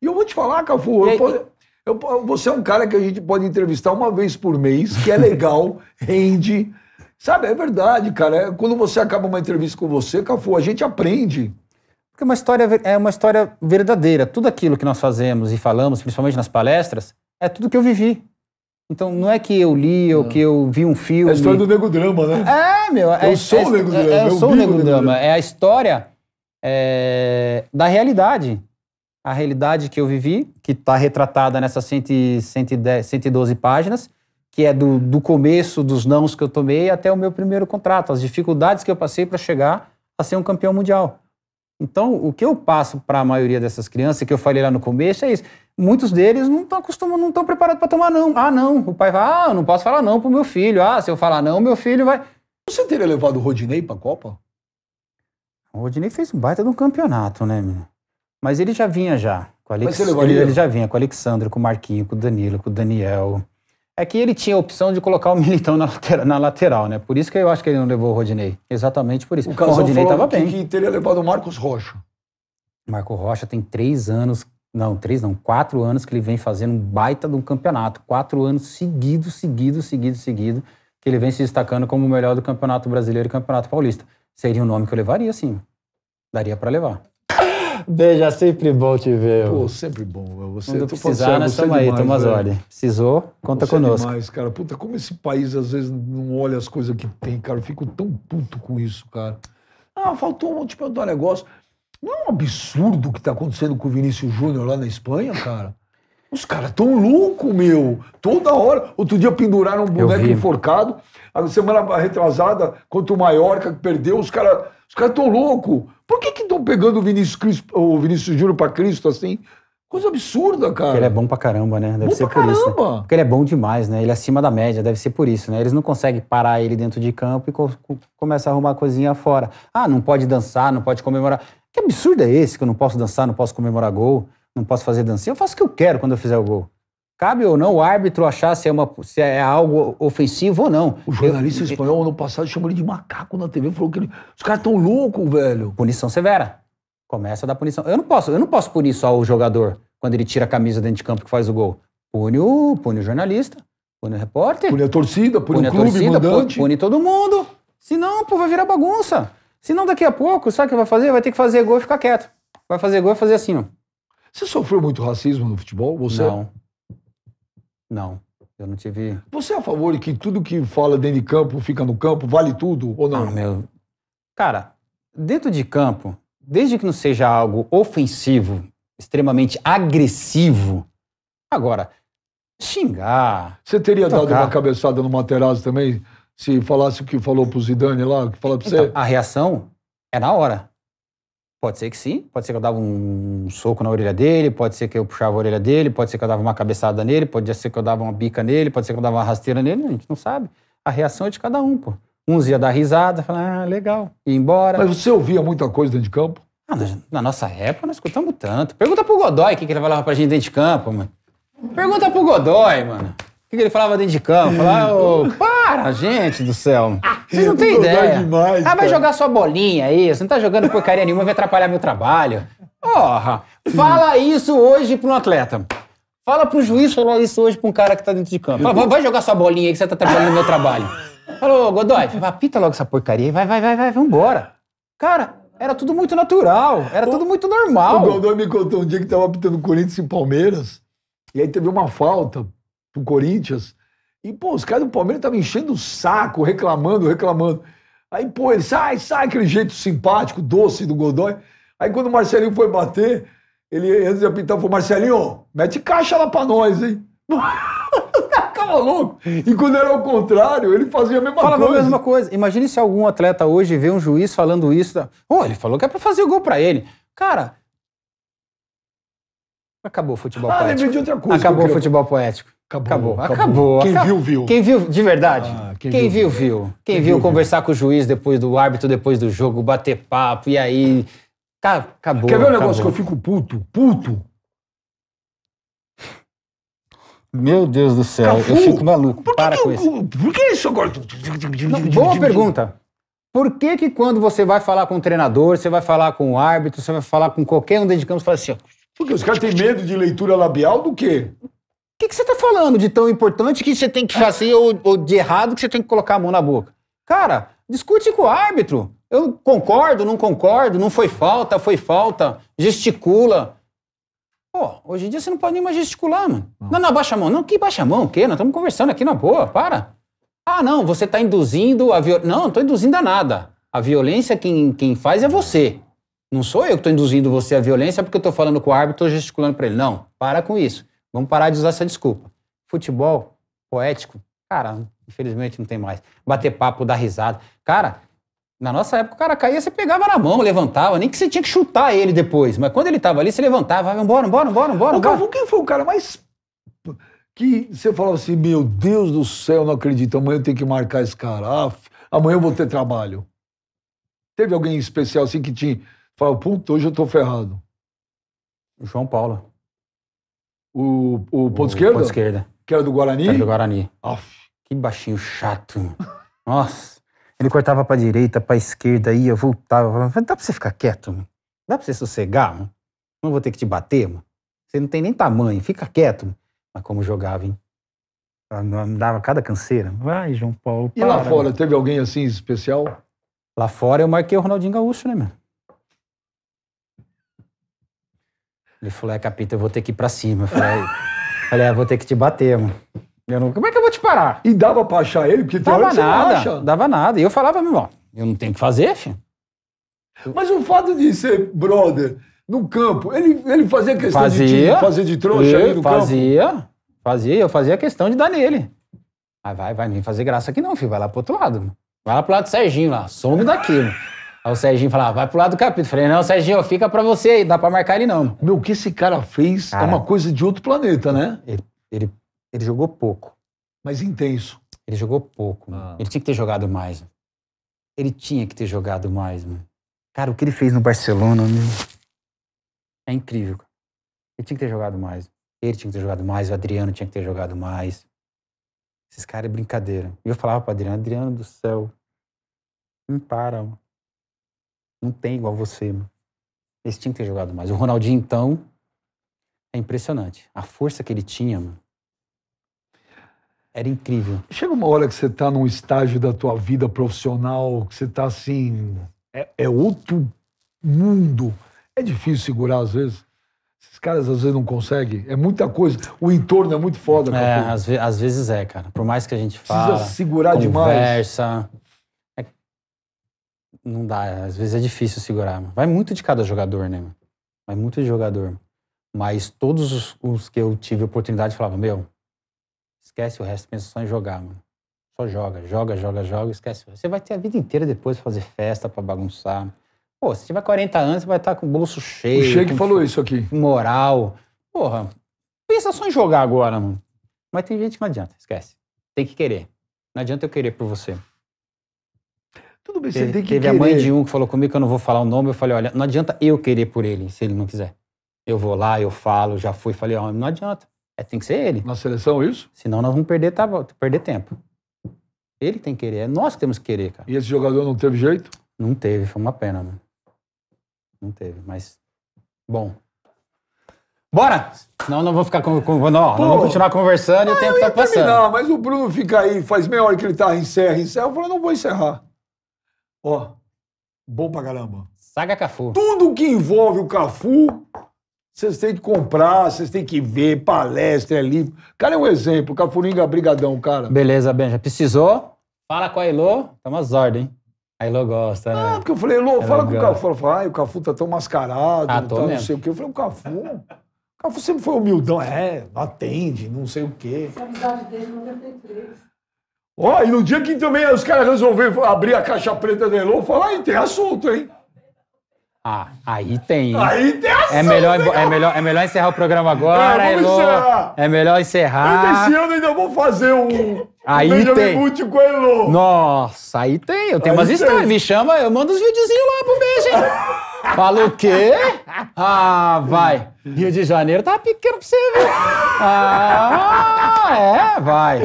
E eu vou te falar, Cafu. E, eu... Eu, você é um cara que a gente pode entrevistar uma vez por mês, que é legal, rende. Sabe, é verdade, cara. É, quando você acaba uma entrevista com você, Cafu, a gente aprende. Porque é uma história é uma história verdadeira. Tudo aquilo que nós fazemos e falamos, principalmente nas palestras, é tudo que eu vivi. Então não é que eu li não. ou é. que eu vi um filme. É a história do Nego Drama, né? É, meu. É, eu sou é, o Nego Drama. É, eu, eu sou o Nego Drama. É a história é, da realidade a realidade que eu vivi, que está retratada nessas 110, 112 páginas, que é do, do começo dos nãos que eu tomei até o meu primeiro contrato, as dificuldades que eu passei para chegar a ser um campeão mundial. Então, o que eu passo para a maioria dessas crianças, que eu falei lá no começo, é isso. Muitos deles não estão acostumados, não estão preparados para tomar não. Ah, não. O pai fala, ah, eu não posso falar não para o meu filho. Ah, se eu falar não, meu filho vai. Você teria levado o Rodinei para a Copa? O Rodinei fez um baita de um campeonato, né, menino? Mas ele já vinha já. Com Alex... Mas ele, ele já vinha com o Alexandre, com o Marquinho, com o Danilo, com o Daniel. É que ele tinha a opção de colocar o Militão na lateral, na lateral, né? Por isso que eu acho que ele não levou o Rodinei. Exatamente por isso. O, o Rodinei estava bem. que teria levado o Marcos Rocha. Marco Rocha tem três anos, não, três não, quatro anos que ele vem fazendo um baita de um campeonato. Quatro anos seguido, seguido, seguido, seguido, que ele vem se destacando como o melhor do Campeonato Brasileiro e Campeonato Paulista. Seria um nome que eu levaria, sim. Daria para levar. Beija, é sempre bom te ver. Pô, sempre bom. Você, Quando precisar, nós estamos é aí, Tomás olha. Precisou, conta você é conosco. É demais, cara. Puta, como esse país às vezes não olha as coisas que tem, cara. Eu fico tão puto com isso, cara. Ah, faltou um, te perguntar um negócio. Não é um absurdo o que está acontecendo com o Vinícius Júnior lá na Espanha, cara? Os caras tão loucos, meu. Toda hora. Outro dia penduraram um boneco enforcado. A semana retrasada, contra o Mallorca, que perdeu, os caras os caras estão loucos. Por que estão pegando o Vinícius, Cristo, o Vinícius Júnior para Cristo assim? Coisa absurda, cara. Porque ele é bom pra caramba, né? Deve bom ser por caramba. isso. Né? Porque ele é bom demais, né? Ele é acima da média, deve ser por isso, né? Eles não conseguem parar ele dentro de campo e co começa a arrumar coisinha fora. Ah, não pode dançar, não pode comemorar. Que absurdo é esse que eu não posso dançar, não posso comemorar gol, não posso fazer dancinha? Eu faço o que eu quero quando eu fizer o gol. Cabe ou não o árbitro achar se é, uma, se é algo ofensivo ou não. O jornalista eu, espanhol, ano passado, chamou ele de macaco na TV, falou que ele, os caras estão loucos, velho. Punição severa. Começa da punição. Eu não posso, eu não posso punir só o jogador quando ele tira a camisa dentro de campo que faz o gol. Pune o, pune o jornalista, pune o repórter. Pune a torcida, pune, pune o clube, a torcida, mandante. Pune todo mundo. Senão, pô, vai virar bagunça. Senão, daqui a pouco, sabe o que vai fazer? Vai ter que fazer gol e ficar quieto. Vai fazer gol e fazer assim, ó. Você sofreu muito racismo no futebol? Você... Não. Não, eu não tive. Você é a favor de que tudo que fala dentro de campo fica no campo, vale tudo ou não? Ah, meu. Cara, dentro de campo, desde que não seja algo ofensivo, extremamente agressivo. Agora, xingar. Você teria tocar. dado uma cabeçada no Materazzi também? Se falasse o que falou pro Zidane lá, que fala pra então, você. A reação é na hora. Pode ser que sim, pode ser que eu dava um soco na orelha dele, pode ser que eu puxava a orelha dele, pode ser que eu dava uma cabeçada nele, pode ser que eu dava uma bica nele, pode ser que eu dava uma rasteira nele, a gente não sabe. A reação é de cada um, pô. Uns ia dar risada, falar, ah, legal, e embora. Mas você ouvia muita coisa dentro de campo? Ah, na nossa época nós escutamos tanto. Pergunta pro Godoy o que, que ele falava pra gente dentro de campo, mano. Pergunta pro Godoy, mano que, ele falava dentro de campo? Falava, oh, para, gente do céu. Ah, Vocês não têm ideia. Demais, ah, vai jogar sua bolinha aí, você não tá jogando porcaria nenhuma, vai atrapalhar meu trabalho. Porra, fala isso hoje pra um atleta. Fala pro juiz falar isso hoje pra um cara que tá dentro de campo. Fala, vai jogar sua bolinha aí que você tá atrapalhando meu trabalho. Falou, Godoy, apita logo essa porcaria aí, vai, vai, vai, vai, vambora. Cara, era tudo muito natural, era o, tudo muito normal. O Godoy me contou um dia que tava apitando Corinthians e Palmeiras, e aí teve uma falta pro Corinthians. E, pô, os caras do Palmeiras estavam enchendo o saco, reclamando, reclamando. Aí, pô, ele sai, sai aquele jeito simpático, doce do Godoy. Aí, quando o Marcelinho foi bater, ele, antes de apitar, falou: Marcelinho, mete caixa lá pra nós, hein? Tava tá louco. E quando era o contrário, ele fazia a mesma coisa. Falava a mesma coisa. Imagine se algum atleta hoje vê um juiz falando isso. Da... Tá? Oh, ele falou que é pra fazer gol pra ele. Cara. Acabou o futebol ah, poético. Acabou o futebol poético. Acabou. Acabou. acabou. Quem viu, viu. Quem viu, de verdade. Ah, quem, quem viu, viu, viu. Quem, quem viu, viu, conversar com o juiz depois do árbitro, depois do jogo, bater papo, e aí. Acabou. Quer ver um negócio que eu fico puto? Puto. Meu Deus do céu, Cafu, eu fico maluco. Por que Para que com isso. Por que isso agora? Não, boa pergunta. Por que, que quando você vai falar com o treinador, você vai falar com o árbitro, você vai falar com qualquer um dentro de campo, você fala assim, ó. Porque os caras têm medo de leitura labial do quê? que, que você tá falando de tão importante que você tem que fazer ou, ou de errado que você tem que colocar a mão na boca? Cara, discute com o árbitro. Eu concordo, não concordo, não foi falta, foi falta, gesticula. Pô, hoje em dia você não pode nem mais gesticular, mano. Não, não, baixa a mão. Não, que baixa a mão, o quê? Nós estamos conversando aqui na boa, para. Ah, não, você está induzindo a violência. Não, não estou induzindo a nada. A violência quem, quem faz é você. Não sou eu que estou induzindo você à violência porque eu estou falando com o árbitro, estou gesticulando para ele. Não, para com isso. Vamos parar de usar essa desculpa. Futebol poético, cara, infelizmente não tem mais. Bater papo, dar risada. Cara, na nossa época o cara caía, você pegava na mão, levantava, nem que você tinha que chutar ele depois. Mas quando ele tava ali, você levantava, embora, embora, embora, embora. O Galvão, quem foi o cara mais. Que você falava assim, meu Deus do céu, não acredito, amanhã eu tenho que marcar esse cara, ah, amanhã eu vou ter trabalho. Teve alguém especial assim que tinha. Fala, puto, hoje eu tô ferrado. João Paulo. O, o ponto esquerdo? Ponto esquerda. Que era do Guarani? Era do Guarani. Que baixinho chato. Nossa. Ele cortava pra direita, pra esquerda, ia, voltava. dá pra você ficar quieto, mano? Dá pra você sossegar, mano? Não vou ter que te bater, mano? Você não tem nem tamanho, fica quieto. Mano. Mas como jogava, hein? Ah, dava cada canseira. Vai, João Paulo. Para, e lá fora, mano. teve alguém assim especial? Lá fora eu marquei o Ronaldinho Gaúcho, né, mano? Ele falou, é, capita, eu vou ter que ir pra cima. Eu falei, olha eu é, vou ter que te bater, mano. Eu não, como é que eu vou te parar? E dava pra achar ele? Porque tem dava hora nada, acha. Dava nada. E eu falava, meu irmão, eu não tenho o que fazer, filho. Mas o fato de ser brother no campo, ele, ele fazia questão fazia, de te, fazer de trouxa ali no fazia, campo? Fazia, eu fazia questão de dar nele. Ah, vai, vai, nem fazer graça aqui não, filho. Vai lá pro outro lado. Mano. Vai lá pro lado do Serginho lá. Some daqui, mano. Aí o Serginho falava, vai pro lado do capítulo. Falei, não, Serginho, fica pra você aí, dá pra marcar ele não. Meu, o que esse cara fez é cara, é uma coisa de outro planeta, né? Ele, ele, ele jogou pouco. Mas intenso. Ele jogou pouco. Ah. Ele tinha que ter jogado mais. Ele tinha que ter jogado mais, mano. Cara, o que ele fez no Barcelona, meu. É incrível, cara. Ele tinha que ter jogado mais. Ele tinha que ter jogado mais, o Adriano tinha que ter jogado mais. Esses caras é brincadeira. E eu falava pro Adriano, Adriano do céu, não para, mano. Não tem igual você. Mano. Eles tinham que ter jogado mais. O Ronaldinho, então, é impressionante. A força que ele tinha, mano, era incrível. Chega uma hora que você está num estágio da tua vida profissional, que você está assim. É, é, outro mundo. É difícil segurar, às vezes. Esses caras às vezes não conseguem. É muita coisa. O entorno é muito foda, cara. É, às, ve às, vezes é, cara. Por mais que a gente fale. Precisa segurar conversa, demais. Conversa não dá, às vezes é difícil segurar. Vai muito de cada jogador, né? Vai muito de jogador. Mas todos os, os, que eu tive oportunidade falava, meu, esquece o resto, pensa só em jogar, mano. Só joga, joga, joga, joga, esquece. Você vai ter a vida inteira depois pra fazer festa, para bagunçar. Pô, se tiver 40 anos, você vai estar tá com o bolso cheio. O Sheik falou isso aqui. Moral. Porra, pensa só em jogar agora, mano. Mas tem gente que não adianta, esquece. Tem que querer. Não adianta eu querer por você. Tudo bem, você Te, tem que Teve querer. a mãe de um que falou comigo que eu não vou falar o nome. Eu falei, olha, não adianta eu querer por ele, se ele não quiser. Eu vou lá, eu falo, já fui, falei, ó, não adianta. É, tem que ser ele. Na seleção, isso? Senão nós vamos perder, tá, perder tempo. Ele tem que querer, é nós que temos que querer, cara. E esse jogador não teve jeito? Não teve, foi uma pena, mano. Não teve, mas. Bom. Bora! Senão não vou ficar com. com não, não vou continuar conversando e o tempo tá passando. Não, mas o Bruno fica aí, faz meia hora que ele tá, encerra, encerra. Eu falo, não vou encerrar. Ó, bom pra caramba. Saga Cafu. Tudo que envolve o Cafu, vocês têm que comprar, vocês têm que ver, palestra, é livro. Cara, é um exemplo. Cafuringa é Brigadão, cara. Beleza, Benja. Precisou? Fala com a Elô, Tá umas ordens, hein? A Elô gosta, né? Ah, porque eu falei, Elô, fala com o Cafu. Ela falou, ai, o Cafu tá tão mascarado, ah, tá, não sei o quê. Eu falei, o Cafu... O Cafu sempre foi humildão. É, atende, não sei o quê. Essa amizade dele não tem preço. Ó, oh, e no dia que também os caras resolveram abrir a caixa preta da Elô, falar, aí tem assunto, hein? Ah, aí tem. Hein? Aí tem é assunto. É melhor, é melhor, é melhor encerrar o programa agora, é, É melhor encerrar. desse ano ainda vou fazer um. Aí um tem. com a Nossa, aí tem. Eu tenho aí umas tem. histórias. Me chama, eu mando os videozinhos lá pro beijo, hein? Fala o quê? Ah, vai. Rio de Janeiro tá pequeno pra você, viu? Ah, é, vai.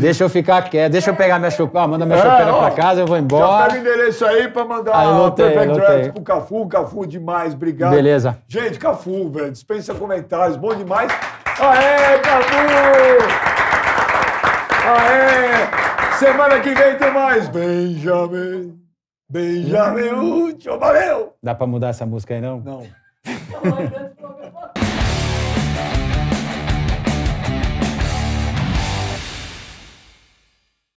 Deixa eu ficar quieto, deixa eu pegar minha chupeta. Ah, manda minha é, pra casa, eu vou tá embora. Já pega o endereço aí pra mandar Ah, lotei, Perfect Draft pro Cafu. Cafu demais, obrigado. Beleza. Gente, Cafu, velho, dispensa comentários, bom demais. Aê, Cafu! Aê! Semana que vem tem mais Benjamin. Benjamin Útil, valeu! Dá pra mudar essa música aí, não? Não.